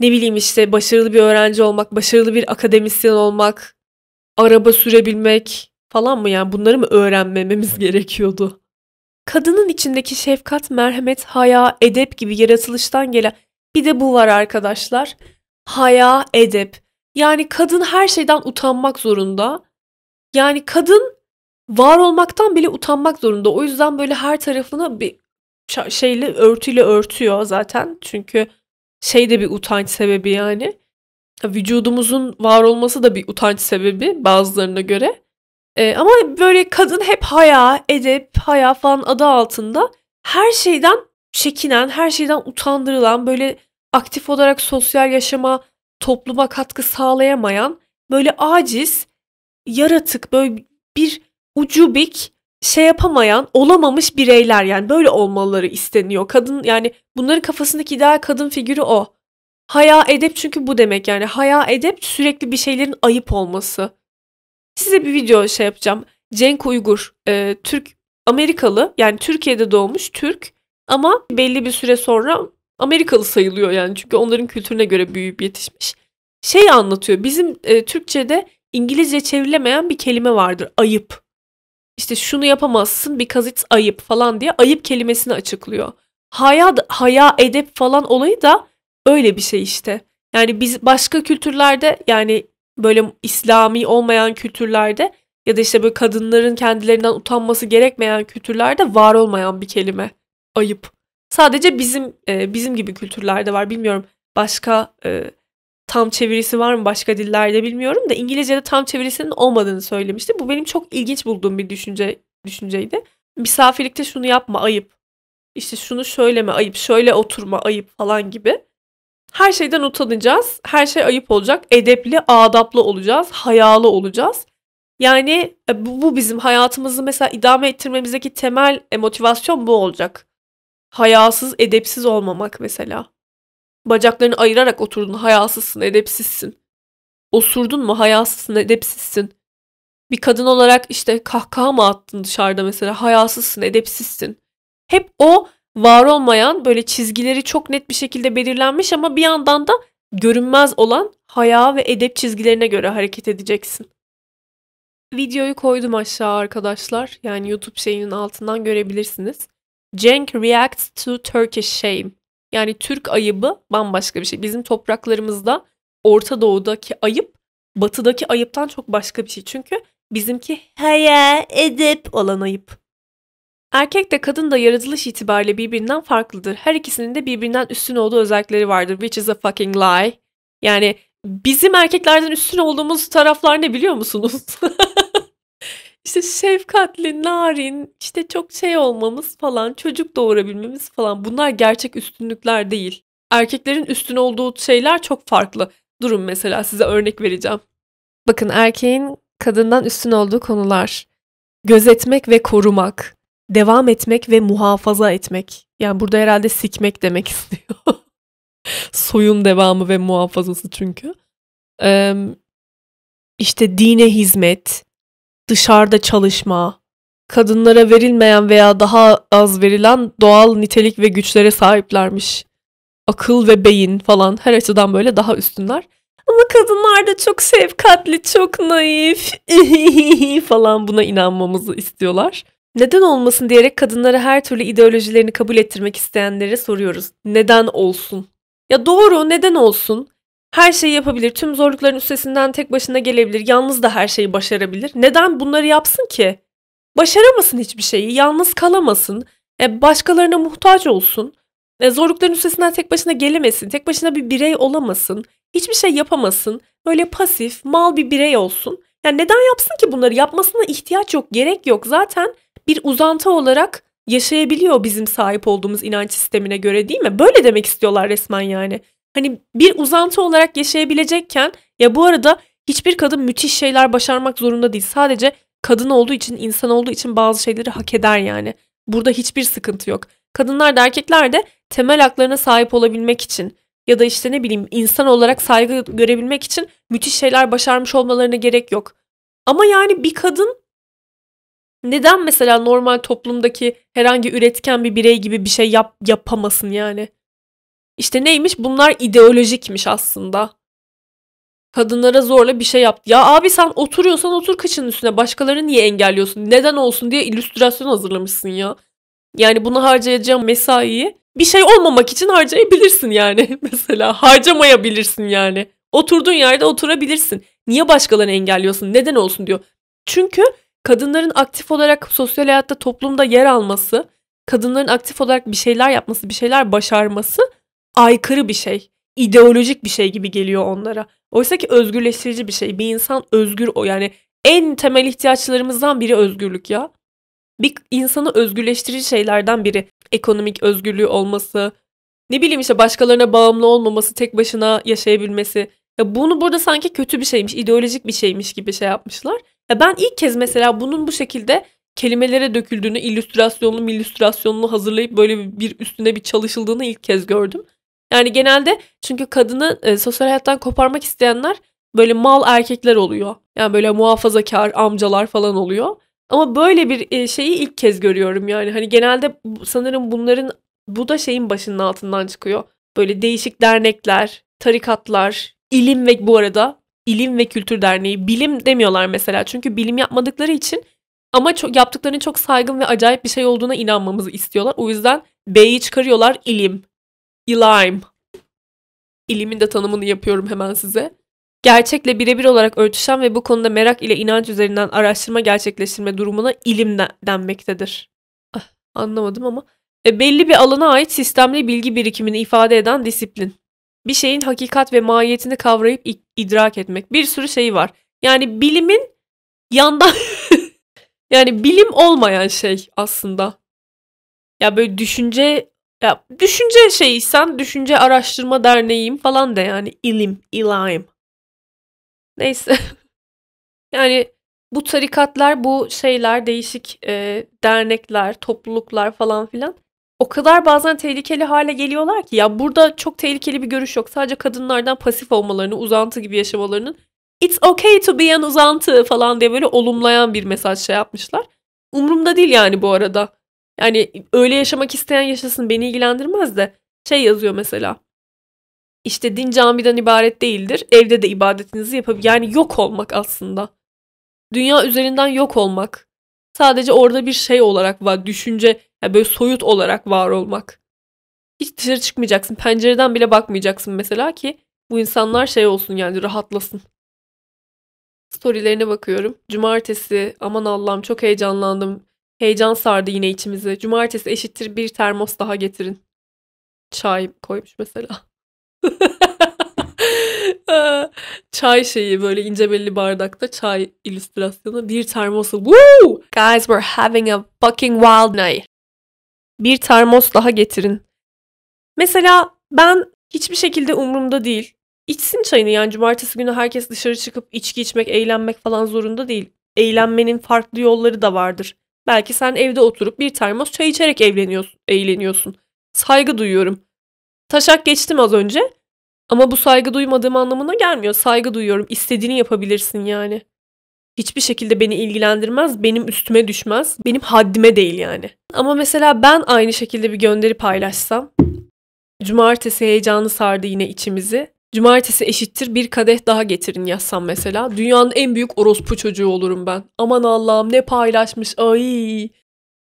Ne bileyim işte başarılı bir öğrenci olmak, başarılı bir akademisyen olmak, araba sürebilmek falan mı yani bunları mı öğrenmememiz gerekiyordu? Kadının içindeki şefkat, merhamet, haya, edep gibi yaratılıştan gelen bir de bu var arkadaşlar. Haya, edep. Yani kadın her şeyden utanmak zorunda. Yani kadın var olmaktan bile utanmak zorunda. O yüzden böyle her tarafını bir şeyle örtüyle örtüyor zaten. Çünkü şey de bir utanç sebebi yani. Vücudumuzun var olması da bir utanç sebebi bazılarına göre. Ee, ama böyle kadın hep haya, edep, haya falan adı altında her şeyden çekinen, her şeyden utandırılan, böyle aktif olarak sosyal yaşama topluma katkı sağlayamayan böyle aciz, yaratık, böyle bir ucubik şey yapamayan, olamamış bireyler yani böyle olmaları isteniyor. Kadın yani bunların kafasındaki ideal kadın figürü o. Haya edep çünkü bu demek yani. Haya edep sürekli bir şeylerin ayıp olması. Size bir video şey yapacağım. Cenk Uygur, e, Türk Amerikalı yani Türkiye'de doğmuş Türk ama belli bir süre sonra Amerikalı sayılıyor yani çünkü onların kültürüne göre büyüyüp yetişmiş. Şey anlatıyor bizim e, Türkçe'de İngilizce çevrilemeyen bir kelime vardır ayıp. İşte şunu yapamazsın because it's ayıp falan diye ayıp kelimesini açıklıyor. Haya, haya edep falan olayı da öyle bir şey işte. Yani biz başka kültürlerde yani böyle İslami olmayan kültürlerde ya da işte böyle kadınların kendilerinden utanması gerekmeyen kültürlerde var olmayan bir kelime. Ayıp. Sadece bizim e, bizim gibi kültürlerde var. Bilmiyorum başka e, tam çevirisi var mı başka dillerde bilmiyorum da İngilizce'de tam çevirisinin olmadığını söylemişti. Bu benim çok ilginç bulduğum bir düşünce düşünceydi. Misafirlikte şunu yapma ayıp. İşte şunu söyleme ayıp, şöyle oturma ayıp falan gibi. Her şeyden utanacağız. Her şey ayıp olacak. Edepli, adaplı olacağız. Hayalı olacağız. Yani e, bu, bu bizim hayatımızı mesela idame ettirmemizdeki temel e, motivasyon bu olacak hayasız, edepsiz olmamak mesela. Bacaklarını ayırarak oturdun, hayasızsın, edepsizsin. Osurdun mu, hayasızsın, edepsizsin. Bir kadın olarak işte kahkaha mı attın dışarıda mesela, hayasızsın, edepsizsin. Hep o var olmayan böyle çizgileri çok net bir şekilde belirlenmiş ama bir yandan da görünmez olan haya ve edep çizgilerine göre hareket edeceksin. Videoyu koydum aşağı arkadaşlar. Yani YouTube şeyinin altından görebilirsiniz. Cenk reacts to Turkish shame. Yani Türk ayıbı bambaşka bir şey. Bizim topraklarımızda Orta Doğu'daki ayıp batıdaki ayıptan çok başka bir şey. Çünkü bizimki haya edip olan ayıp. Erkek de kadın da yaratılış itibariyle birbirinden farklıdır. Her ikisinin de birbirinden üstün olduğu özellikleri vardır. Which is a fucking lie. Yani bizim erkeklerden üstün olduğumuz taraflar ne biliyor musunuz? *laughs* işte şefkatli, narin, işte çok şey olmamız falan, çocuk doğurabilmemiz falan bunlar gerçek üstünlükler değil. Erkeklerin üstün olduğu şeyler çok farklı. Durun mesela size örnek vereceğim. Bakın erkeğin kadından üstün olduğu konular. Gözetmek ve korumak. Devam etmek ve muhafaza etmek. Yani burada herhalde sikmek demek *laughs* istiyor. Soyun devamı ve muhafazası çünkü. Ee, işte dine hizmet, dışarıda çalışma, kadınlara verilmeyen veya daha az verilen doğal nitelik ve güçlere sahiplermiş. Akıl ve beyin falan her açıdan böyle daha üstünler. Ama kadınlar da çok şefkatli, çok naif *laughs* falan buna inanmamızı istiyorlar. Neden olmasın diyerek kadınlara her türlü ideolojilerini kabul ettirmek isteyenlere soruyoruz. Neden olsun? Ya doğru neden olsun? Her şeyi yapabilir, tüm zorlukların üstesinden tek başına gelebilir, yalnız da her şeyi başarabilir. Neden bunları yapsın ki? Başaramasın hiçbir şeyi, yalnız kalamasın, e, başkalarına muhtaç olsun, e, zorlukların üstesinden tek başına gelemesin, tek başına bir birey olamasın, hiçbir şey yapamasın, böyle pasif, mal bir birey olsun. Yani neden yapsın ki bunları? Yapmasına ihtiyaç yok, gerek yok. Zaten bir uzantı olarak yaşayabiliyor bizim sahip olduğumuz inanç sistemine göre değil mi? Böyle demek istiyorlar resmen yani hani bir uzantı olarak yaşayabilecekken ya bu arada hiçbir kadın müthiş şeyler başarmak zorunda değil. Sadece kadın olduğu için, insan olduğu için bazı şeyleri hak eder yani. Burada hiçbir sıkıntı yok. Kadınlar da erkekler de temel haklarına sahip olabilmek için ya da işte ne bileyim insan olarak saygı görebilmek için müthiş şeyler başarmış olmalarına gerek yok. Ama yani bir kadın neden mesela normal toplumdaki herhangi üretken bir birey gibi bir şey yap, yapamasın yani? İşte neymiş? Bunlar ideolojikmiş aslında. Kadınlara zorla bir şey yaptı. Ya abi sen oturuyorsan otur kıçının üstüne. Başkaları niye engelliyorsun? Neden olsun diye illüstrasyon hazırlamışsın ya. Yani bunu harcayacağım mesaiyi bir şey olmamak için harcayabilirsin yani. *laughs* Mesela harcamayabilirsin yani. Oturduğun yerde oturabilirsin. Niye başkalarını engelliyorsun? Neden olsun diyor. Çünkü kadınların aktif olarak sosyal hayatta toplumda yer alması, kadınların aktif olarak bir şeyler yapması, bir şeyler başarması aykırı bir şey, ideolojik bir şey gibi geliyor onlara. Oysa ki özgürleştirici bir şey. Bir insan özgür o yani en temel ihtiyaçlarımızdan biri özgürlük ya. Bir insanı özgürleştirici şeylerden biri ekonomik özgürlüğü olması, ne bileyim işte başkalarına bağımlı olmaması, tek başına yaşayabilmesi. Ya bunu burada sanki kötü bir şeymiş, ideolojik bir şeymiş gibi şey yapmışlar. Ya ben ilk kez mesela bunun bu şekilde kelimelere döküldüğünü, illüstrasyonlu, illüstrasyonlu hazırlayıp böyle bir üstüne bir çalışıldığını ilk kez gördüm. Yani genelde çünkü kadını e, sosyal hayattan koparmak isteyenler böyle mal erkekler oluyor. Yani böyle muhafazakar amcalar falan oluyor. Ama böyle bir e, şeyi ilk kez görüyorum yani. Hani genelde sanırım bunların bu da şeyin başının altından çıkıyor. Böyle değişik dernekler, tarikatlar, ilim ve bu arada ilim ve kültür derneği, bilim demiyorlar mesela. Çünkü bilim yapmadıkları için ama çok, yaptıklarının çok saygın ve acayip bir şey olduğuna inanmamızı istiyorlar. O yüzden B'yi çıkarıyorlar ilim. Yılime. İlimin de tanımını yapıyorum hemen size. Gerçekle birebir olarak örtüşen ve bu konuda merak ile inanç üzerinden araştırma gerçekleştirme durumuna ilim denmektedir. Ah, anlamadım ama. E, belli bir alana ait sistemli bilgi birikimini ifade eden disiplin. Bir şeyin hakikat ve mahiyetini kavrayıp idrak etmek. Bir sürü şey var. Yani bilimin yandan *laughs* yani bilim olmayan şey aslında. Ya böyle düşünce ya düşünce şeysen düşünce araştırma derneğim falan da yani ilim, ilaim. Neyse. *laughs* yani bu tarikatlar, bu şeyler, değişik e, dernekler, topluluklar falan filan o kadar bazen tehlikeli hale geliyorlar ki ya burada çok tehlikeli bir görüş yok. Sadece kadınlardan pasif olmalarını, uzantı gibi yaşamalarının it's okay to be an uzantı falan diye böyle olumlayan bir mesaj şey yapmışlar. Umurumda değil yani bu arada. Yani öyle yaşamak isteyen yaşasın beni ilgilendirmez de şey yazıyor mesela. İşte din camiden ibaret değildir. Evde de ibadetinizi yapıp yani yok olmak aslında. Dünya üzerinden yok olmak. Sadece orada bir şey olarak var. Düşünce yani böyle soyut olarak var olmak. Hiç dışarı çıkmayacaksın. Pencereden bile bakmayacaksın mesela ki bu insanlar şey olsun yani rahatlasın. Storylerine bakıyorum. Cumartesi aman Allah'ım çok heyecanlandım. Heyecan sardı yine içimizi. Cumartesi eşittir bir termos daha getirin. Çay koymuş mesela. *laughs* çay şeyi böyle ince belli bardakta çay illüstrasyonu bir termosu. Woo! Guys we're having a fucking wild night. Bir termos daha getirin. Mesela ben hiçbir şekilde umurumda değil. İçsin çayını yani cumartesi günü herkes dışarı çıkıp içki içmek, eğlenmek falan zorunda değil. Eğlenmenin farklı yolları da vardır. Belki sen evde oturup bir termos çay içerek evleniyorsun, eğleniyorsun. Saygı duyuyorum. Taşak geçtim az önce. Ama bu saygı duymadığım anlamına gelmiyor. Saygı duyuyorum. İstediğini yapabilirsin yani. Hiçbir şekilde beni ilgilendirmez, benim üstüme düşmez, benim haddime değil yani. Ama mesela ben aynı şekilde bir gönderi paylaşsam, cumartesi heyecanı sardı yine içimizi. Cumartesi eşittir bir kadeh daha getirin yazsam mesela. Dünyanın en büyük orospu çocuğu olurum ben. Aman Allah'ım ne paylaşmış. Ay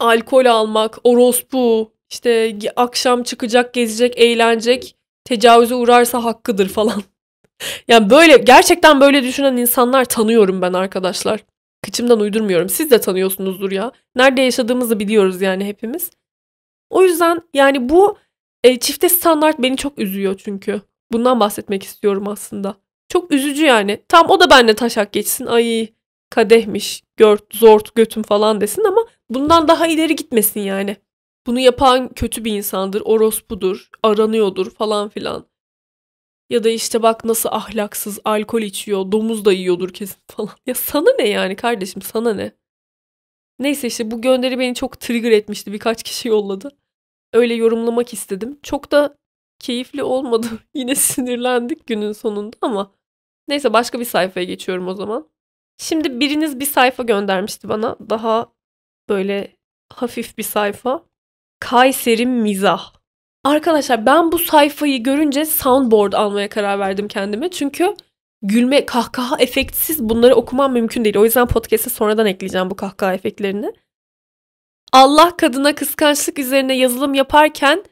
alkol almak, orospu, işte akşam çıkacak, gezecek, eğlenecek, tecavüze uğrarsa hakkıdır falan. *laughs* yani böyle gerçekten böyle düşünen insanlar tanıyorum ben arkadaşlar. Kıçımdan uydurmuyorum. Siz de tanıyorsunuzdur ya. Nerede yaşadığımızı biliyoruz yani hepimiz. O yüzden yani bu e, çifte standart beni çok üzüyor çünkü. Bundan bahsetmek istiyorum aslında. Çok üzücü yani. Tam o da benle taşak geçsin. Ay kadehmiş, gört, zort, götüm falan desin ama bundan daha ileri gitmesin yani. Bunu yapan kötü bir insandır, orospudur, aranıyordur falan filan. Ya da işte bak nasıl ahlaksız, alkol içiyor, domuz da yiyordur kesin *laughs* falan. Ya sana ne yani kardeşim sana ne? Neyse işte bu gönderi beni çok trigger etmişti. Birkaç kişi yolladı. Öyle yorumlamak istedim. Çok da keyifli olmadı. *laughs* Yine sinirlendik günün sonunda ama neyse başka bir sayfaya geçiyorum o zaman. Şimdi biriniz bir sayfa göndermişti bana. Daha böyle hafif bir sayfa. Kayseri mizah. Arkadaşlar ben bu sayfayı görünce soundboard almaya karar verdim kendime. Çünkü gülme, kahkaha efektsiz bunları okumam mümkün değil. O yüzden podcast'e sonradan ekleyeceğim bu kahkaha efektlerini. Allah kadına kıskançlık üzerine yazılım yaparken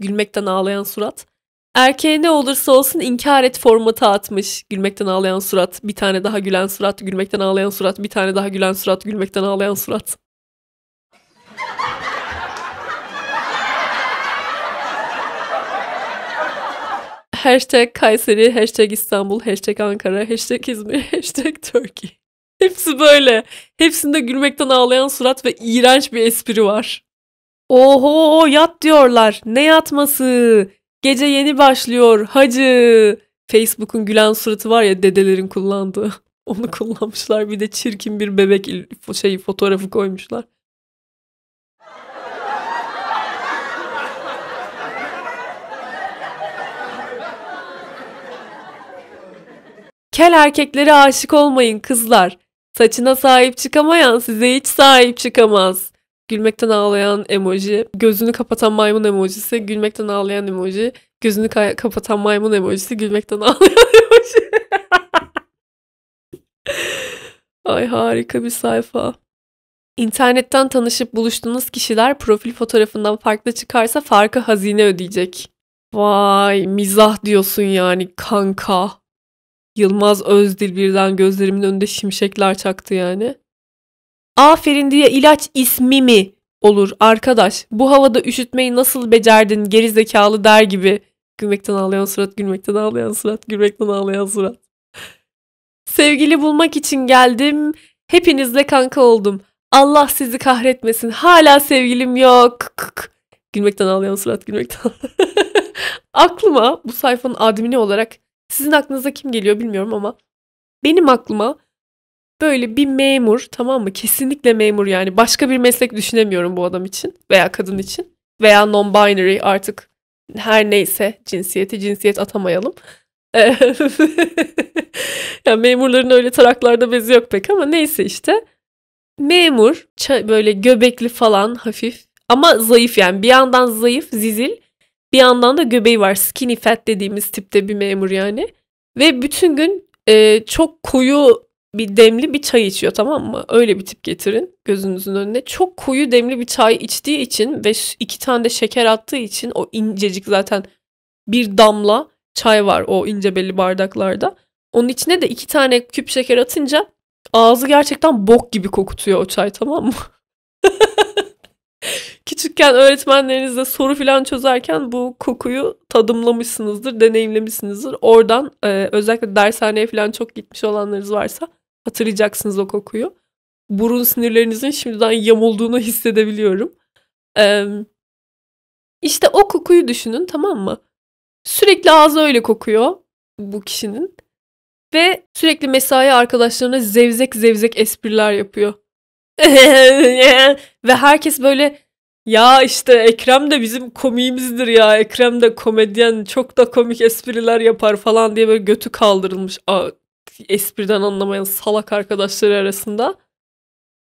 Gülmekten ağlayan surat. Erkeğe ne olursa olsun inkar et formatı atmış. Gülmekten ağlayan surat, bir tane daha gülen surat, gülmekten ağlayan surat, bir tane daha gülen surat, gülmekten ağlayan surat. *laughs* hashtag Kayseri, hashtag İstanbul, hashtag Ankara, hashtag İzmir, *laughs* hashtag Turkey. Hepsi böyle. Hepsinde gülmekten ağlayan surat ve iğrenç bir espri var. Oho yat diyorlar. Ne yatması? Gece yeni başlıyor. Hacı. Facebook'un gülen suratı var ya dedelerin kullandığı. *laughs* Onu kullanmışlar. Bir de çirkin bir bebek şey fotoğrafı koymuşlar. Kel erkeklere aşık olmayın kızlar. Saçına sahip çıkamayan size hiç sahip çıkamaz gülmekten ağlayan emoji, gözünü kapatan maymun emojisi, gülmekten ağlayan emoji, gözünü ka- kapatan maymun emojisi, gülmekten *laughs* ağlayan emoji. Ay harika bir sayfa. İnternetten tanışıp buluştuğunuz kişiler profil fotoğrafından farklı çıkarsa farkı hazine ödeyecek. Vay mizah diyorsun yani kanka. Yılmaz Özdil birden gözlerimin önünde şimşekler çaktı yani. Aferin diye ilaç ismi mi olur arkadaş? Bu havada üşütmeyi nasıl becerdin geri zekalı der gibi. Gülmekten ağlayan surat, gülmekten ağlayan surat, gülmekten ağlayan surat. Sevgili bulmak için geldim. Hepinizle kanka oldum. Allah sizi kahretmesin. Hala sevgilim yok. Gülmekten ağlayan surat, gülmekten. *laughs* aklıma bu sayfanın admini olarak sizin aklınıza kim geliyor bilmiyorum ama benim aklıma böyle bir memur tamam mı? Kesinlikle memur yani. Başka bir meslek düşünemiyorum bu adam için veya kadın için. Veya non-binary artık her neyse cinsiyeti cinsiyet atamayalım. *laughs* yani memurların öyle taraklarda bezi yok pek ama neyse işte. Memur böyle göbekli falan hafif ama zayıf yani bir yandan zayıf zizil bir yandan da göbeği var skinny fat dediğimiz tipte bir memur yani. Ve bütün gün e, çok koyu bir demli bir çay içiyor tamam mı? Öyle bir tip getirin gözünüzün önüne. Çok koyu demli bir çay içtiği için ve iki tane de şeker attığı için o incecik zaten bir damla çay var o ince belli bardaklarda. Onun içine de iki tane küp şeker atınca ağzı gerçekten bok gibi kokutuyor o çay tamam mı? *laughs* Küçükken öğretmenlerinizle soru falan çözerken bu kokuyu tadımlamışsınızdır, deneyimlemişsinizdir. Oradan e, özellikle dershaneye falan çok gitmiş olanlarınız varsa Hatırlayacaksınız o kokuyu. Burun sinirlerinizin şimdiden yamulduğunu hissedebiliyorum. Ee, işte o kokuyu düşünün tamam mı? Sürekli ağzı öyle kokuyor bu kişinin. Ve sürekli mesai arkadaşlarına zevzek zevzek espriler yapıyor. *laughs* Ve herkes böyle ya işte Ekrem de bizim komiğimizdir ya. Ekrem de komedyen çok da komik espriler yapar falan diye böyle götü kaldırılmış. Aa, espriden anlamayan salak arkadaşları arasında.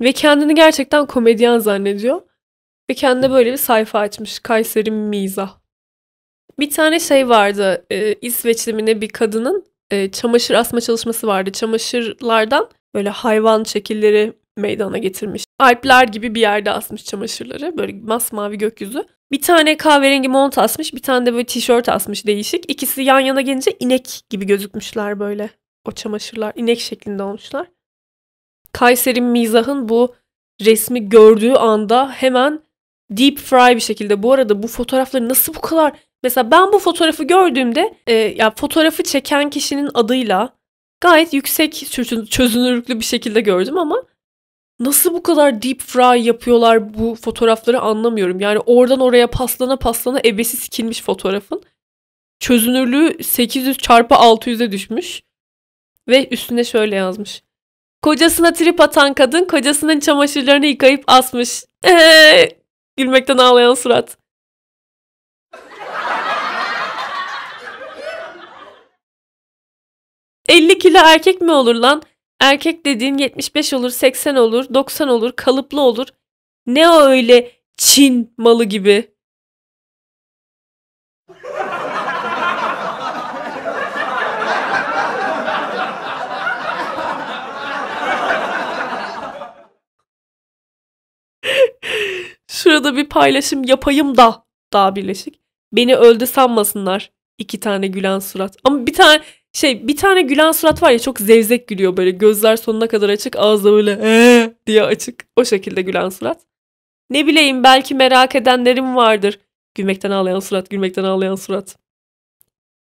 Ve kendini gerçekten komedyen zannediyor. Ve kendine böyle bir sayfa açmış. Kayseri Mizah. Bir tane şey vardı. E, İsveçli bir kadının e, çamaşır asma çalışması vardı. Çamaşırlardan böyle hayvan şekilleri meydana getirmiş. Alpler gibi bir yerde asmış çamaşırları. Böyle masmavi gökyüzü. Bir tane kahverengi mont asmış, bir tane de böyle tişört asmış değişik. İkisi yan yana gelince inek gibi gözükmüşler böyle o çamaşırlar inek şeklinde olmuşlar. Kayseri mizahın bu resmi gördüğü anda hemen deep fry bir şekilde bu arada bu fotoğrafları nasıl bu kadar mesela ben bu fotoğrafı gördüğümde e, ya fotoğrafı çeken kişinin adıyla gayet yüksek çözünürlüklü bir şekilde gördüm ama nasıl bu kadar deep fry yapıyorlar bu fotoğrafları anlamıyorum. Yani oradan oraya paslana paslana ebesi sikilmiş fotoğrafın. Çözünürlüğü 800 çarpı 600'e düşmüş. Ve üstüne şöyle yazmış. Kocasına trip atan kadın kocasının çamaşırlarını yıkayıp asmış. Ee, *laughs* gülmekten ağlayan surat. ...50 kilo erkek mi olur lan? Erkek dediğin 75 olur, 80 olur, 90 olur, kalıplı olur. Ne o öyle Çin malı gibi? şurada bir paylaşım yapayım da daha birleşik. Beni öldü sanmasınlar. İki tane gülen surat. Ama bir tane şey bir tane gülen surat var ya çok zevzek gülüyor böyle gözler sonuna kadar açık ağzı böyle ee! diye açık o şekilde gülen surat. Ne bileyim belki merak edenlerim vardır. Gülmekten ağlayan surat, gülmekten ağlayan surat.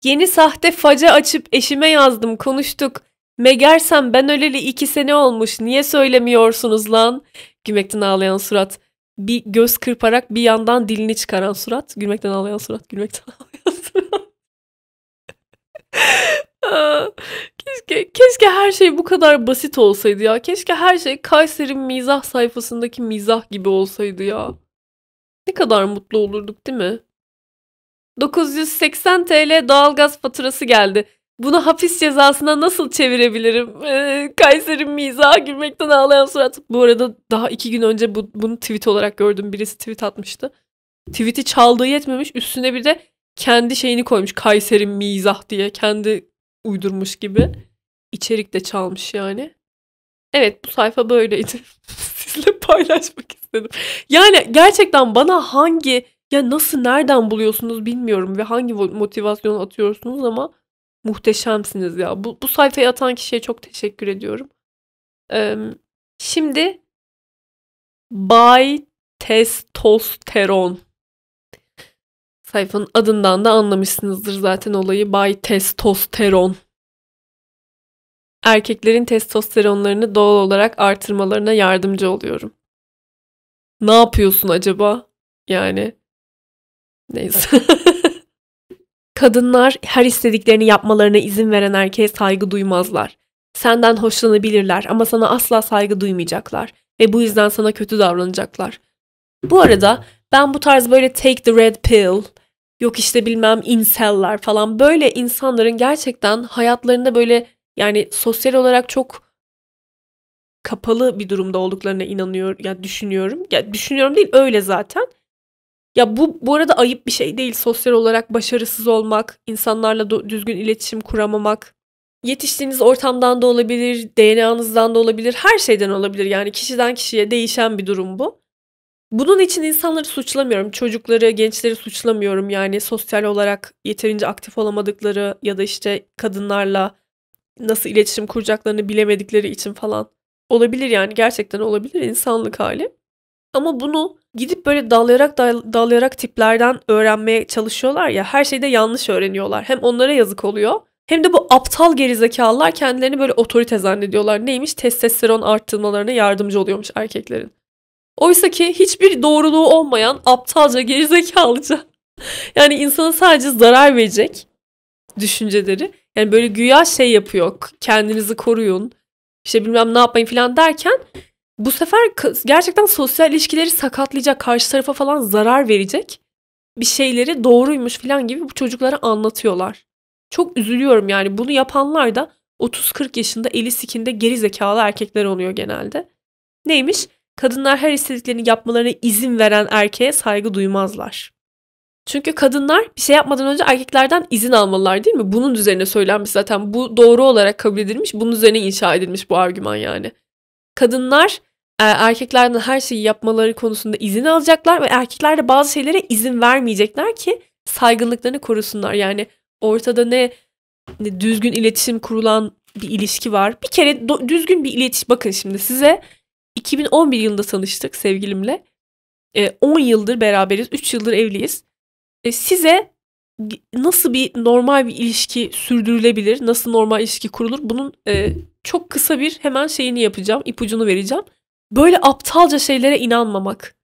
Yeni sahte faca açıp eşime yazdım, konuştuk. Megersem ben öleli iki sene olmuş, niye söylemiyorsunuz lan? Gülmekten ağlayan surat bir göz kırparak bir yandan dilini çıkaran surat. Gülmekten ağlayan surat. Gülmekten *laughs* ağlayan surat. *laughs* keşke, keşke her şey bu kadar basit olsaydı ya. Keşke her şey Kayseri mizah sayfasındaki mizah gibi olsaydı ya. Ne kadar mutlu olurduk değil mi? 980 TL doğalgaz faturası geldi. Bunu hapis cezasına nasıl çevirebilirim? Ee, Kayseri miza gülmekten ağlayan surat. Bu arada daha iki gün önce bu, bunu tweet olarak gördüm. Birisi tweet atmıştı. Tweet'i çaldığı yetmemiş. Üstüne bir de kendi şeyini koymuş. Kayseri mizah diye. Kendi uydurmuş gibi. İçerik de çalmış yani. Evet bu sayfa böyleydi. *laughs* Sizle paylaşmak istedim. Yani gerçekten bana hangi ya nasıl nereden buluyorsunuz bilmiyorum ve hangi motivasyon atıyorsunuz ama Muhteşemsiniz ya. Bu, bu sayfayı atan kişiye çok teşekkür ediyorum. Ee, şimdi Bay Testosteron sayfanın adından da anlamışsınızdır zaten olayı. Bay Testosteron erkeklerin testosteronlarını doğal olarak artırmalarına yardımcı oluyorum. Ne yapıyorsun acaba? Yani neyse. *laughs* *laughs* Kadınlar her istediklerini yapmalarına izin veren erkeğe saygı duymazlar. Senden hoşlanabilirler ama sana asla saygı duymayacaklar ve bu yüzden sana kötü davranacaklar. Bu arada ben bu tarz böyle take the red pill, yok işte bilmem inseller falan böyle insanların gerçekten hayatlarında böyle yani sosyal olarak çok kapalı bir durumda olduklarına inanıyor ya yani düşünüyorum. Ya yani düşünüyorum değil öyle zaten. Ya bu bu arada ayıp bir şey değil. Sosyal olarak başarısız olmak, insanlarla do- düzgün iletişim kuramamak, yetiştiğiniz ortamdan da olabilir, DNA'nızdan da olabilir, her şeyden olabilir. Yani kişiden kişiye değişen bir durum bu. Bunun için insanları suçlamıyorum. Çocukları, gençleri suçlamıyorum. Yani sosyal olarak yeterince aktif olamadıkları ya da işte kadınlarla nasıl iletişim kuracaklarını bilemedikleri için falan olabilir yani gerçekten olabilir insanlık hali. Ama bunu gidip böyle dalayarak dalayarak tiplerden öğrenmeye çalışıyorlar ya her şeyde yanlış öğreniyorlar. Hem onlara yazık oluyor hem de bu aptal gerizekalılar kendilerini böyle otorite zannediyorlar. Neymiş? Testosteron arttırmalarına yardımcı oluyormuş erkeklerin. Oysa ki hiçbir doğruluğu olmayan aptalca gerizekalıca *laughs* yani insana sadece zarar verecek düşünceleri. Yani böyle güya şey yapıyor kendinizi koruyun işte bilmem ne yapmayın falan derken bu sefer gerçekten sosyal ilişkileri sakatlayacak, karşı tarafa falan zarar verecek bir şeyleri doğruymuş falan gibi bu çocuklara anlatıyorlar. Çok üzülüyorum yani bunu yapanlar da 30-40 yaşında eli sikinde geri zekalı erkekler oluyor genelde. Neymiş? Kadınlar her istediklerini yapmalarına izin veren erkeğe saygı duymazlar. Çünkü kadınlar bir şey yapmadan önce erkeklerden izin almalılar değil mi? Bunun üzerine söylenmiş zaten. Bu doğru olarak kabul edilmiş. Bunun üzerine inşa edilmiş bu argüman yani. Kadınlar ee, erkeklerden her şeyi yapmaları konusunda izin alacaklar ve erkekler de bazı şeylere izin vermeyecekler ki saygınlıklarını korusunlar. Yani ortada ne, ne düzgün iletişim kurulan bir ilişki var. Bir kere do, düzgün bir iletişim bakın şimdi size 2011 yılında tanıştık sevgilimle. E, ee, 10 yıldır beraberiz, 3 yıldır evliyiz. E, size nasıl bir normal bir ilişki sürdürülebilir, nasıl normal ilişki kurulur bunun e, çok kısa bir hemen şeyini yapacağım, ipucunu vereceğim. Böyle aptalca şeylere inanmamak.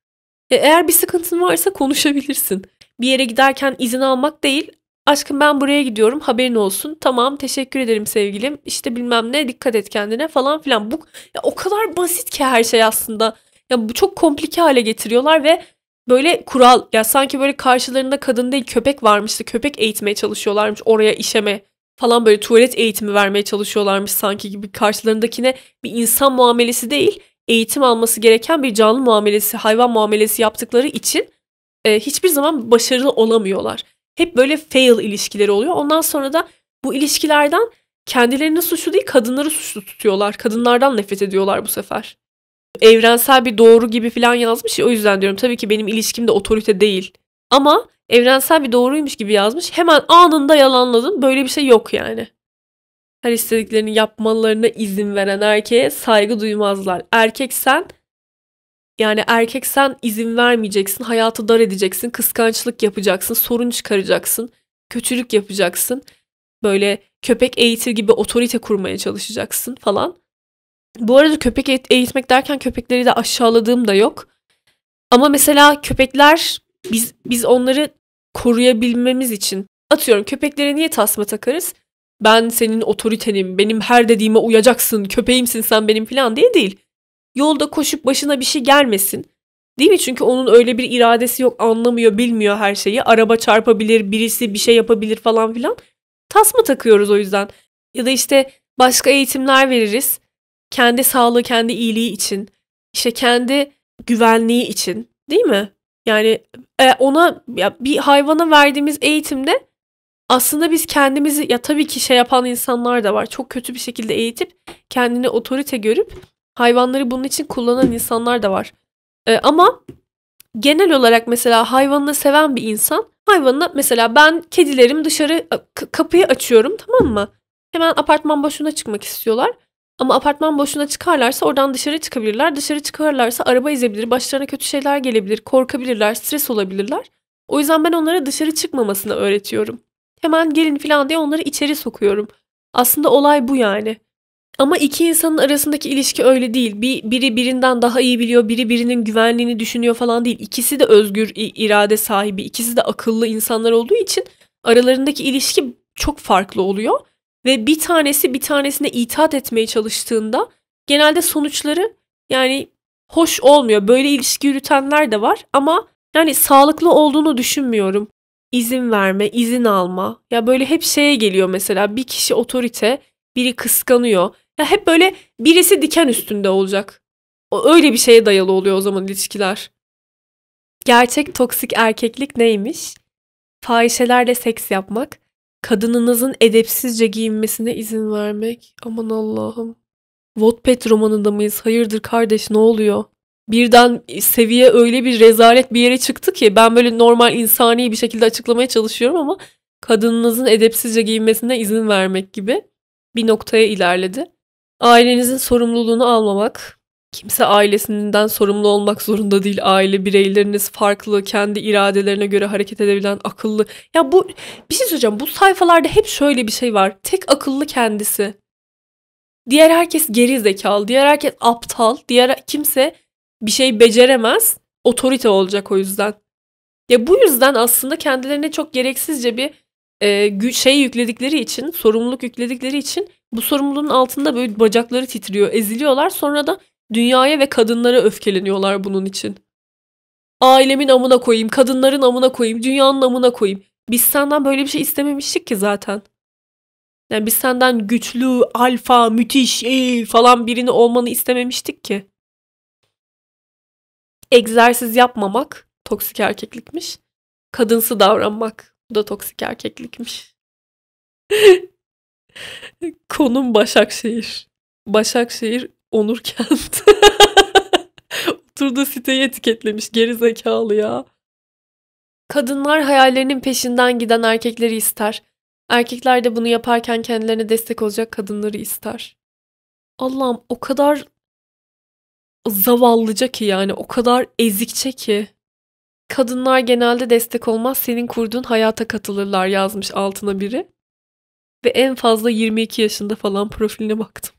E, eğer bir sıkıntın varsa konuşabilirsin. Bir yere giderken izin almak değil, aşkım ben buraya gidiyorum haberin olsun. Tamam teşekkür ederim sevgilim. İşte bilmem ne dikkat et kendine falan filan. Bu ya o kadar basit ki her şey aslında. Ya bu çok komplike hale getiriyorlar ve böyle kural ya sanki böyle karşılarında kadın değil köpek varmıştı. Köpek eğitmeye çalışıyorlarmış oraya işeme falan böyle tuvalet eğitimi vermeye çalışıyorlarmış sanki gibi karşılarındakine bir insan muamelesi değil eğitim alması gereken bir canlı muamelesi, hayvan muamelesi yaptıkları için e, hiçbir zaman başarılı olamıyorlar. Hep böyle fail ilişkileri oluyor. Ondan sonra da bu ilişkilerden kendilerini suçlu değil kadınları suçlu tutuyorlar. Kadınlardan nefret ediyorlar bu sefer. Evrensel bir doğru gibi falan yazmış ya o yüzden diyorum tabii ki benim ilişkim de otorite değil. Ama evrensel bir doğruymuş gibi yazmış. Hemen anında yalanladın. Böyle bir şey yok yani her istediklerini yapmalarına izin veren erkeğe saygı duymazlar. Erkeksen yani erkeksen izin vermeyeceksin, hayatı dar edeceksin, kıskançlık yapacaksın, sorun çıkaracaksın, kötülük yapacaksın. Böyle köpek eğitir gibi otorite kurmaya çalışacaksın falan. Bu arada köpek eğitmek derken köpekleri de aşağıladığım da yok. Ama mesela köpekler biz biz onları koruyabilmemiz için atıyorum köpeklere niye tasma takarız? ben senin otoritenim, benim her dediğime uyacaksın, köpeğimsin sen benim falan diye değil. Yolda koşup başına bir şey gelmesin. Değil mi? Çünkü onun öyle bir iradesi yok, anlamıyor, bilmiyor her şeyi. Araba çarpabilir, birisi bir şey yapabilir falan filan. Tas mı takıyoruz o yüzden. Ya da işte başka eğitimler veririz. Kendi sağlığı, kendi iyiliği için. İşte kendi güvenliği için. Değil mi? Yani e, ona ya bir hayvana verdiğimiz eğitimde aslında biz kendimizi ya tabii ki şey yapan insanlar da var. Çok kötü bir şekilde eğitip kendini otorite görüp hayvanları bunun için kullanan insanlar da var. Ee, ama genel olarak mesela hayvanını seven bir insan hayvanına mesela ben kedilerim dışarı kapıyı açıyorum tamam mı? Hemen apartman başına çıkmak istiyorlar. Ama apartman boşuna çıkarlarsa oradan dışarı çıkabilirler. Dışarı çıkarlarsa araba ezebilir, başlarına kötü şeyler gelebilir, korkabilirler, stres olabilirler. O yüzden ben onlara dışarı çıkmamasını öğretiyorum. Hemen gelin falan diye onları içeri sokuyorum. Aslında olay bu yani. Ama iki insanın arasındaki ilişki öyle değil. Bir, biri birinden daha iyi biliyor, biri birinin güvenliğini düşünüyor falan değil. İkisi de özgür irade sahibi, ikisi de akıllı insanlar olduğu için aralarındaki ilişki çok farklı oluyor. Ve bir tanesi bir tanesine itaat etmeye çalıştığında genelde sonuçları yani hoş olmuyor. Böyle ilişki yürütenler de var ama yani sağlıklı olduğunu düşünmüyorum izin verme, izin alma. Ya böyle hep şeye geliyor mesela bir kişi otorite, biri kıskanıyor. Ya hep böyle birisi diken üstünde olacak. öyle bir şeye dayalı oluyor o zaman ilişkiler. Gerçek toksik erkeklik neymiş? Fahişelerle seks yapmak, kadınınızın edepsizce giyinmesine izin vermek. Aman Allah'ım. Wattpad romanında mıyız? Hayırdır kardeş ne oluyor? birden seviye öyle bir rezalet bir yere çıktı ki ben böyle normal insani bir şekilde açıklamaya çalışıyorum ama kadınınızın edepsizce giyinmesine izin vermek gibi bir noktaya ilerledi. Ailenizin sorumluluğunu almamak, kimse ailesinden sorumlu olmak zorunda değil. Aile bireyleriniz farklı, kendi iradelerine göre hareket edebilen akıllı. Ya bu bir şey söyleyeceğim. Bu sayfalarda hep şöyle bir şey var. Tek akıllı kendisi. Diğer herkes geri zekalı, diğer herkes aptal, diğer kimse bir şey beceremez, otorite olacak o yüzden. Ya bu yüzden aslında kendilerine çok gereksizce bir e, şey yükledikleri için, sorumluluk yükledikleri için bu sorumluluğun altında böyle bacakları titriyor, eziliyorlar. Sonra da dünyaya ve kadınlara öfkeleniyorlar bunun için. Ailemin amına koyayım, kadınların amına koyayım, dünyanın amına koyayım. Biz senden böyle bir şey istememiştik ki zaten. Yani biz senden güçlü, alfa, müthiş ee, falan birini olmanı istememiştik ki egzersiz yapmamak toksik erkeklikmiş. Kadınsı davranmak bu da toksik erkeklikmiş. *laughs* Konum Başakşehir. Başakşehir Onur Kent. *laughs* Turda siteyi etiketlemiş geri zekalı ya. Kadınlar hayallerinin peşinden giden erkekleri ister. Erkekler de bunu yaparken kendilerine destek olacak kadınları ister. Allah'ım o kadar zavallıca ki yani o kadar ezikçe ki. Kadınlar genelde destek olmaz senin kurduğun hayata katılırlar yazmış altına biri. Ve en fazla 22 yaşında falan profiline baktım.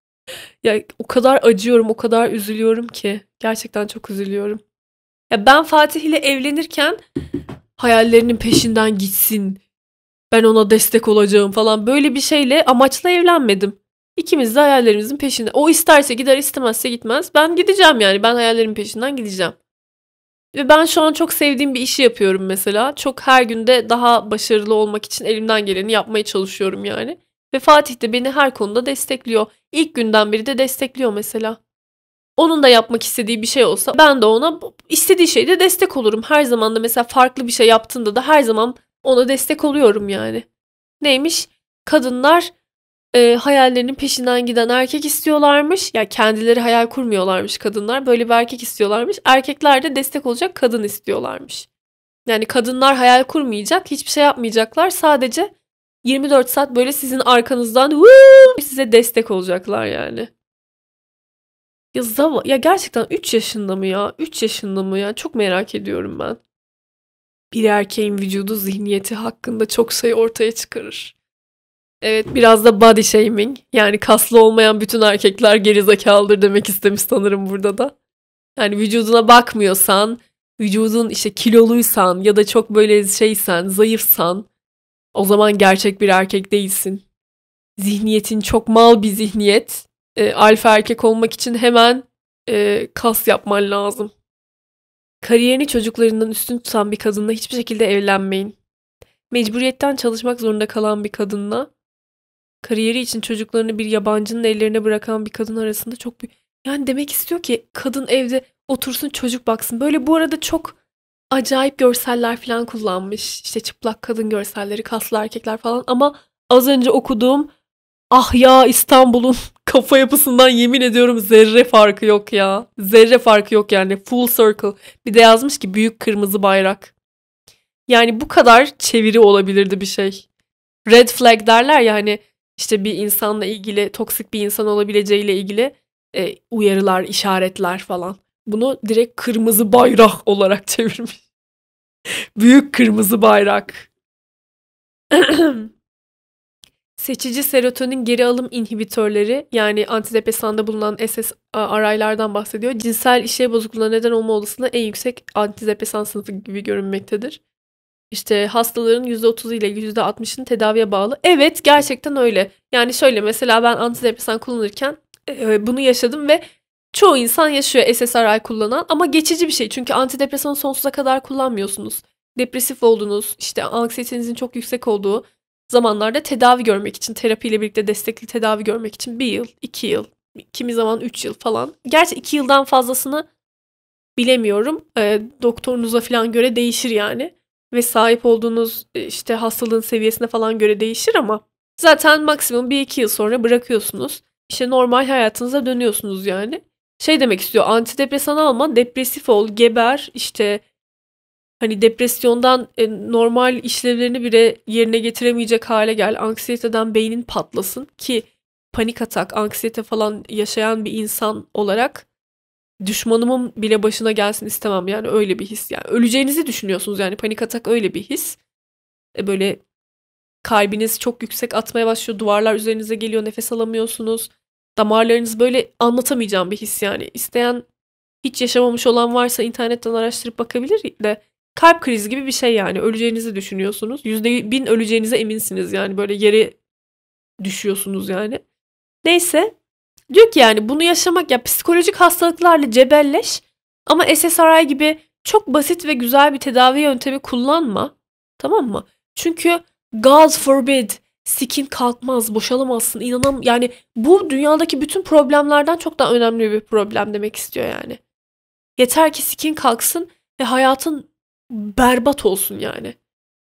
*laughs* ya o kadar acıyorum, o kadar üzülüyorum ki. Gerçekten çok üzülüyorum. Ya ben Fatih ile evlenirken hayallerinin peşinden gitsin. Ben ona destek olacağım falan böyle bir şeyle amaçla evlenmedim. İkimiz de hayallerimizin peşinde. O isterse gider istemezse gitmez. Ben gideceğim yani. Ben hayallerimin peşinden gideceğim. Ve ben şu an çok sevdiğim bir işi yapıyorum mesela. Çok her günde daha başarılı olmak için elimden geleni yapmaya çalışıyorum yani. Ve Fatih de beni her konuda destekliyor. İlk günden beri de destekliyor mesela. Onun da yapmak istediği bir şey olsa ben de ona istediği şeyde destek olurum. Her zaman da mesela farklı bir şey yaptığında da her zaman ona destek oluyorum yani. Neymiş? Kadınlar e, hayallerinin peşinden giden erkek istiyorlarmış. Ya yani kendileri hayal kurmuyorlarmış kadınlar. Böyle bir erkek istiyorlarmış. Erkekler de destek olacak kadın istiyorlarmış. Yani kadınlar hayal kurmayacak, hiçbir şey yapmayacaklar. Sadece 24 saat böyle sizin arkanızdan size destek olacaklar yani. Ya zava ya gerçekten 3 yaşında mı ya? 3 yaşında mı ya? Çok merak ediyorum ben. Bir erkeğin vücudu zihniyeti hakkında çok sayı şey ortaya çıkarır. Evet biraz da body shaming. Yani kaslı olmayan bütün erkekler gerizekalıdır demek istemiş sanırım burada da. Yani vücuduna bakmıyorsan, vücudun işte kiloluysan ya da çok böyle şeysen, zayıfsan o zaman gerçek bir erkek değilsin. Zihniyetin çok mal bir zihniyet. E, alfa erkek olmak için hemen e, kas yapman lazım. Kariyerini çocuklarından üstün tutan bir kadınla hiçbir şekilde evlenmeyin. Mecburiyetten çalışmak zorunda kalan bir kadınla kariyeri için çocuklarını bir yabancının ellerine bırakan bir kadın arasında çok büyük. Yani demek istiyor ki kadın evde otursun çocuk baksın. Böyle bu arada çok acayip görseller falan kullanmış. İşte çıplak kadın görselleri, kaslı erkekler falan ama az önce okuduğum ah ya İstanbul'un *laughs* kafa yapısından yemin ediyorum zerre farkı yok ya. Zerre farkı yok yani full circle. Bir de yazmış ki büyük kırmızı bayrak. Yani bu kadar çeviri olabilirdi bir şey. Red flag derler ya hani işte bir insanla ilgili toksik bir insan olabileceğiyle ilgili e, uyarılar, işaretler falan. Bunu direkt kırmızı bayrak *laughs* olarak çevirmiş. Büyük kırmızı bayrak. *clears throat* Seçici serotonin geri alım inhibitörleri yani antidepresanda bulunan SSRI'lardan bahsediyor. Cinsel işlev bozukluğuna neden olma olasılığı en yüksek antidepresan sınıfı gibi görünmektedir. İşte hastaların %30 ile %60'ının tedaviye bağlı. Evet gerçekten öyle. Yani şöyle mesela ben antidepresan kullanırken e, e bunu yaşadım ve çoğu insan yaşıyor SSRI kullanan ama geçici bir şey. Çünkü antidepresanı sonsuza kadar kullanmıyorsunuz. Depresif olduğunuz, işte anksiyetenizin çok yüksek olduğu zamanlarda tedavi görmek için, terapiyle birlikte destekli tedavi görmek için bir yıl, iki yıl, kimi zaman üç yıl falan. Gerçi iki yıldan fazlasını bilemiyorum. E, doktorunuza falan göre değişir yani ve sahip olduğunuz e, işte hastalığın seviyesine falan göre değişir ama zaten maksimum 1-2 yıl sonra bırakıyorsunuz. İşte normal hayatınıza dönüyorsunuz yani. Şey demek istiyor antidepresan alma depresif ol geber işte hani depresyondan e, normal işlevlerini bile yerine getiremeyecek hale gel. Anksiyeteden beynin patlasın ki panik atak, anksiyete falan yaşayan bir insan olarak düşmanımın bile başına gelsin istemem yani öyle bir his. Yani öleceğinizi düşünüyorsunuz yani panik atak öyle bir his. E böyle kalbiniz çok yüksek atmaya başlıyor. Duvarlar üzerinize geliyor. Nefes alamıyorsunuz. Damarlarınız böyle anlatamayacağım bir his yani. İsteyen hiç yaşamamış olan varsa internetten araştırıp bakabilir de kalp krizi gibi bir şey yani. Öleceğinizi düşünüyorsunuz. Yüzde bin öleceğinize eminsiniz yani. Böyle yere düşüyorsunuz yani. Neyse Diyor ki yani bunu yaşamak ya psikolojik hastalıklarla cebelleş ama SSRI gibi çok basit ve güzel bir tedavi yöntemi kullanma. Tamam mı? Çünkü God forbid sikin kalkmaz, boşalamazsın, inanam yani bu dünyadaki bütün problemlerden çok daha önemli bir problem demek istiyor yani. Yeter ki sikin kalksın ve hayatın berbat olsun yani.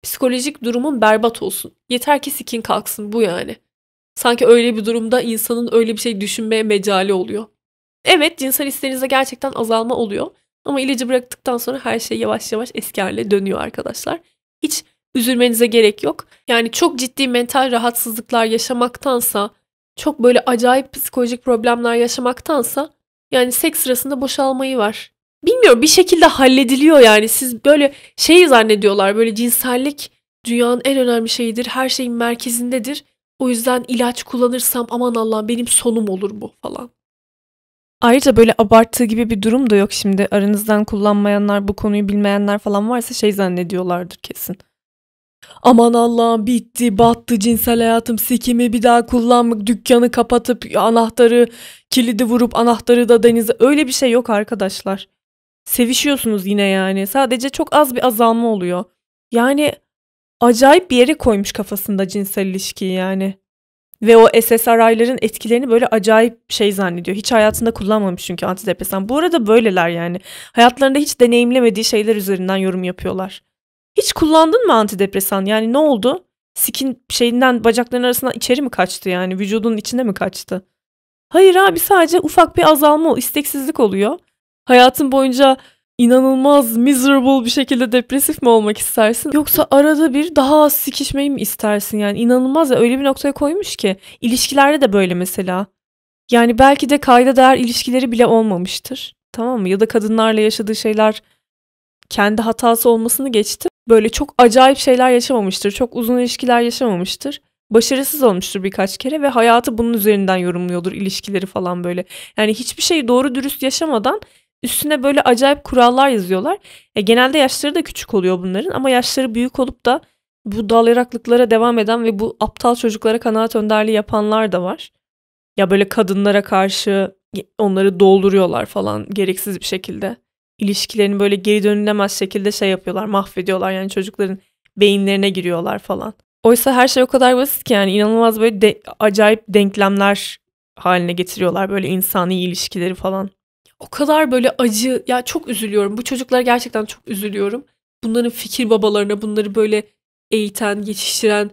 Psikolojik durumun berbat olsun. Yeter ki sikin kalksın bu yani. Sanki öyle bir durumda insanın öyle bir şey düşünmeye mecali oluyor. Evet cinsel hislerinizde gerçekten azalma oluyor. Ama ilacı bıraktıktan sonra her şey yavaş yavaş eski haline dönüyor arkadaşlar. Hiç üzülmenize gerek yok. Yani çok ciddi mental rahatsızlıklar yaşamaktansa, çok böyle acayip psikolojik problemler yaşamaktansa yani seks sırasında boşalmayı var. Bilmiyorum bir şekilde hallediliyor yani. Siz böyle şeyi zannediyorlar böyle cinsellik dünyanın en önemli şeyidir, her şeyin merkezindedir. O yüzden ilaç kullanırsam aman Allah'ım benim sonum olur bu falan. Ayrıca böyle abarttığı gibi bir durum da yok şimdi. Aranızdan kullanmayanlar, bu konuyu bilmeyenler falan varsa şey zannediyorlardır kesin. Aman Allah'ım bitti, battı cinsel hayatım, sikimi bir daha kullanmak, dükkanı kapatıp anahtarı, kilidi vurup anahtarı da denize. Öyle bir şey yok arkadaşlar. Sevişiyorsunuz yine yani. Sadece çok az bir azalma oluyor. Yani acayip bir yere koymuş kafasında cinsel ilişkiyi yani. Ve o SSRI'ların etkilerini böyle acayip şey zannediyor. Hiç hayatında kullanmamış çünkü antidepresan. Bu arada böyleler yani. Hayatlarında hiç deneyimlemediği şeyler üzerinden yorum yapıyorlar. Hiç kullandın mı antidepresan? Yani ne oldu? Sikin şeyinden bacakların arasından içeri mi kaçtı yani? vücudun içinde mi kaçtı? Hayır abi sadece ufak bir azalma, isteksizlik oluyor. Hayatın boyunca inanılmaz miserable bir şekilde depresif mi olmak istersin? Yoksa arada bir daha az sikişmeyi mi istersin? Yani inanılmaz ya öyle bir noktaya koymuş ki. ilişkilerde de böyle mesela. Yani belki de kayda değer ilişkileri bile olmamıştır. Tamam mı? Ya da kadınlarla yaşadığı şeyler kendi hatası olmasını geçti. Böyle çok acayip şeyler yaşamamıştır. Çok uzun ilişkiler yaşamamıştır. Başarısız olmuştur birkaç kere ve hayatı bunun üzerinden yorumluyordur ilişkileri falan böyle. Yani hiçbir şeyi doğru dürüst yaşamadan Üstüne böyle acayip kurallar yazıyorlar. E, genelde yaşları da küçük oluyor bunların ama yaşları büyük olup da bu dalayaraklıklara devam eden ve bu aptal çocuklara kanaat önderliği yapanlar da var. Ya böyle kadınlara karşı onları dolduruyorlar falan gereksiz bir şekilde. İlişkilerini böyle geri dönülemez şekilde şey yapıyorlar, mahvediyorlar yani çocukların beyinlerine giriyorlar falan. Oysa her şey o kadar basit ki yani inanılmaz böyle de, acayip denklemler haline getiriyorlar böyle insani ilişkileri falan o kadar böyle acı ya çok üzülüyorum. Bu çocuklara gerçekten çok üzülüyorum. Bunların fikir babalarına bunları böyle eğiten, yetiştiren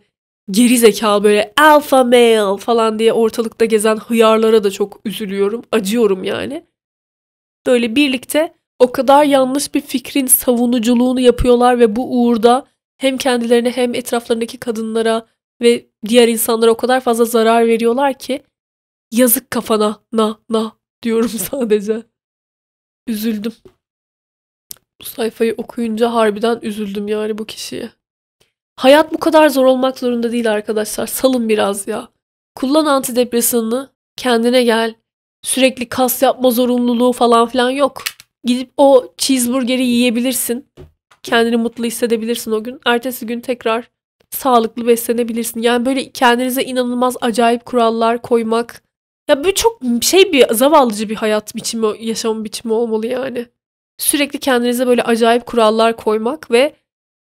geri zekalı böyle alpha male falan diye ortalıkta gezen hıyarlara da çok üzülüyorum. Acıyorum yani. Böyle birlikte o kadar yanlış bir fikrin savunuculuğunu yapıyorlar ve bu uğurda hem kendilerine hem etraflarındaki kadınlara ve diğer insanlara o kadar fazla zarar veriyorlar ki yazık kafana na na diyorum *laughs* sadece. Üzüldüm. Bu sayfayı okuyunca harbiden üzüldüm yani bu kişiye. Hayat bu kadar zor olmak zorunda değil arkadaşlar. Salın biraz ya. Kullan antidepresanını. Kendine gel. Sürekli kas yapma zorunluluğu falan filan yok. Gidip o cheeseburgeri yiyebilirsin. Kendini mutlu hissedebilirsin o gün. Ertesi gün tekrar sağlıklı beslenebilirsin. Yani böyle kendinize inanılmaz acayip kurallar koymak ya bu çok şey bir zavallıcı bir hayat biçimi, yaşam biçimi olmalı yani. Sürekli kendinize böyle acayip kurallar koymak ve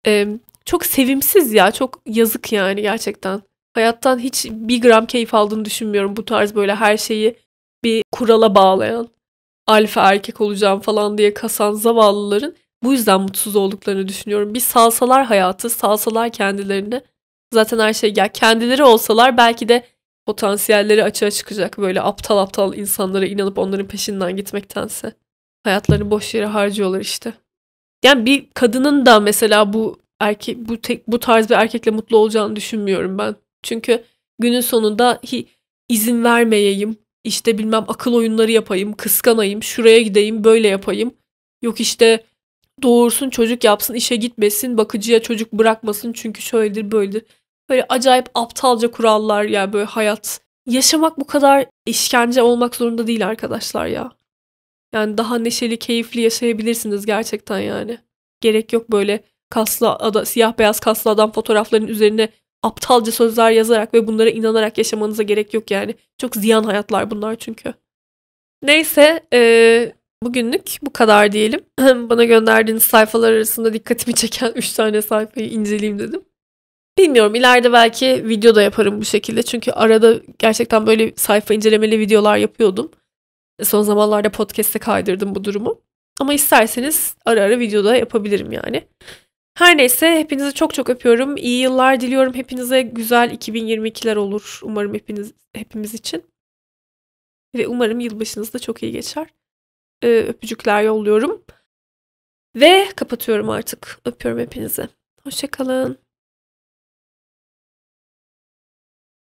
e, çok sevimsiz ya. Çok yazık yani gerçekten. Hayattan hiç bir gram keyif aldığını düşünmüyorum bu tarz böyle her şeyi bir kurala bağlayan. Alfa erkek olacağım falan diye kasan zavallıların bu yüzden mutsuz olduklarını düşünüyorum. Bir salsalar hayatı, salsalar kendilerini. Zaten her şey ya kendileri olsalar belki de potansiyelleri açığa çıkacak böyle aptal aptal insanlara inanıp onların peşinden gitmektense. Hayatlarını boş yere harcıyorlar işte. Yani bir kadının da mesela bu erkek bu tek bu tarz bir erkekle mutlu olacağını düşünmüyorum ben. Çünkü günün sonunda hi, izin vermeyeyim. işte bilmem akıl oyunları yapayım, kıskanayım, şuraya gideyim, böyle yapayım. Yok işte doğursun, çocuk yapsın, işe gitmesin, bakıcıya çocuk bırakmasın çünkü şöyledir, böyledir. Böyle acayip aptalca kurallar ya yani böyle hayat. Yaşamak bu kadar işkence olmak zorunda değil arkadaşlar ya. Yani daha neşeli, keyifli yaşayabilirsiniz gerçekten yani. Gerek yok böyle kaslı ada, siyah beyaz kaslı adam fotoğrafların üzerine aptalca sözler yazarak ve bunlara inanarak yaşamanıza gerek yok yani. Çok ziyan hayatlar bunlar çünkü. Neyse e, bugünlük bu kadar diyelim. *clears throat* Bana gönderdiğiniz sayfalar arasında dikkatimi çeken 3 *laughs* tane sayfayı inceleyeyim dedim. Bilmiyorum ileride belki video da yaparım bu şekilde. Çünkü arada gerçekten böyle sayfa incelemeli videolar yapıyordum. Son zamanlarda podcast'e kaydırdım bu durumu. Ama isterseniz ara ara videoda yapabilirim yani. Her neyse hepinizi çok çok öpüyorum. İyi yıllar diliyorum. Hepinize güzel 2022'ler olur. Umarım hepiniz hepimiz için. Ve umarım yılbaşınız da çok iyi geçer. Ee, öpücükler yolluyorum. Ve kapatıyorum artık. Öpüyorum hepinizi. Hoşçakalın.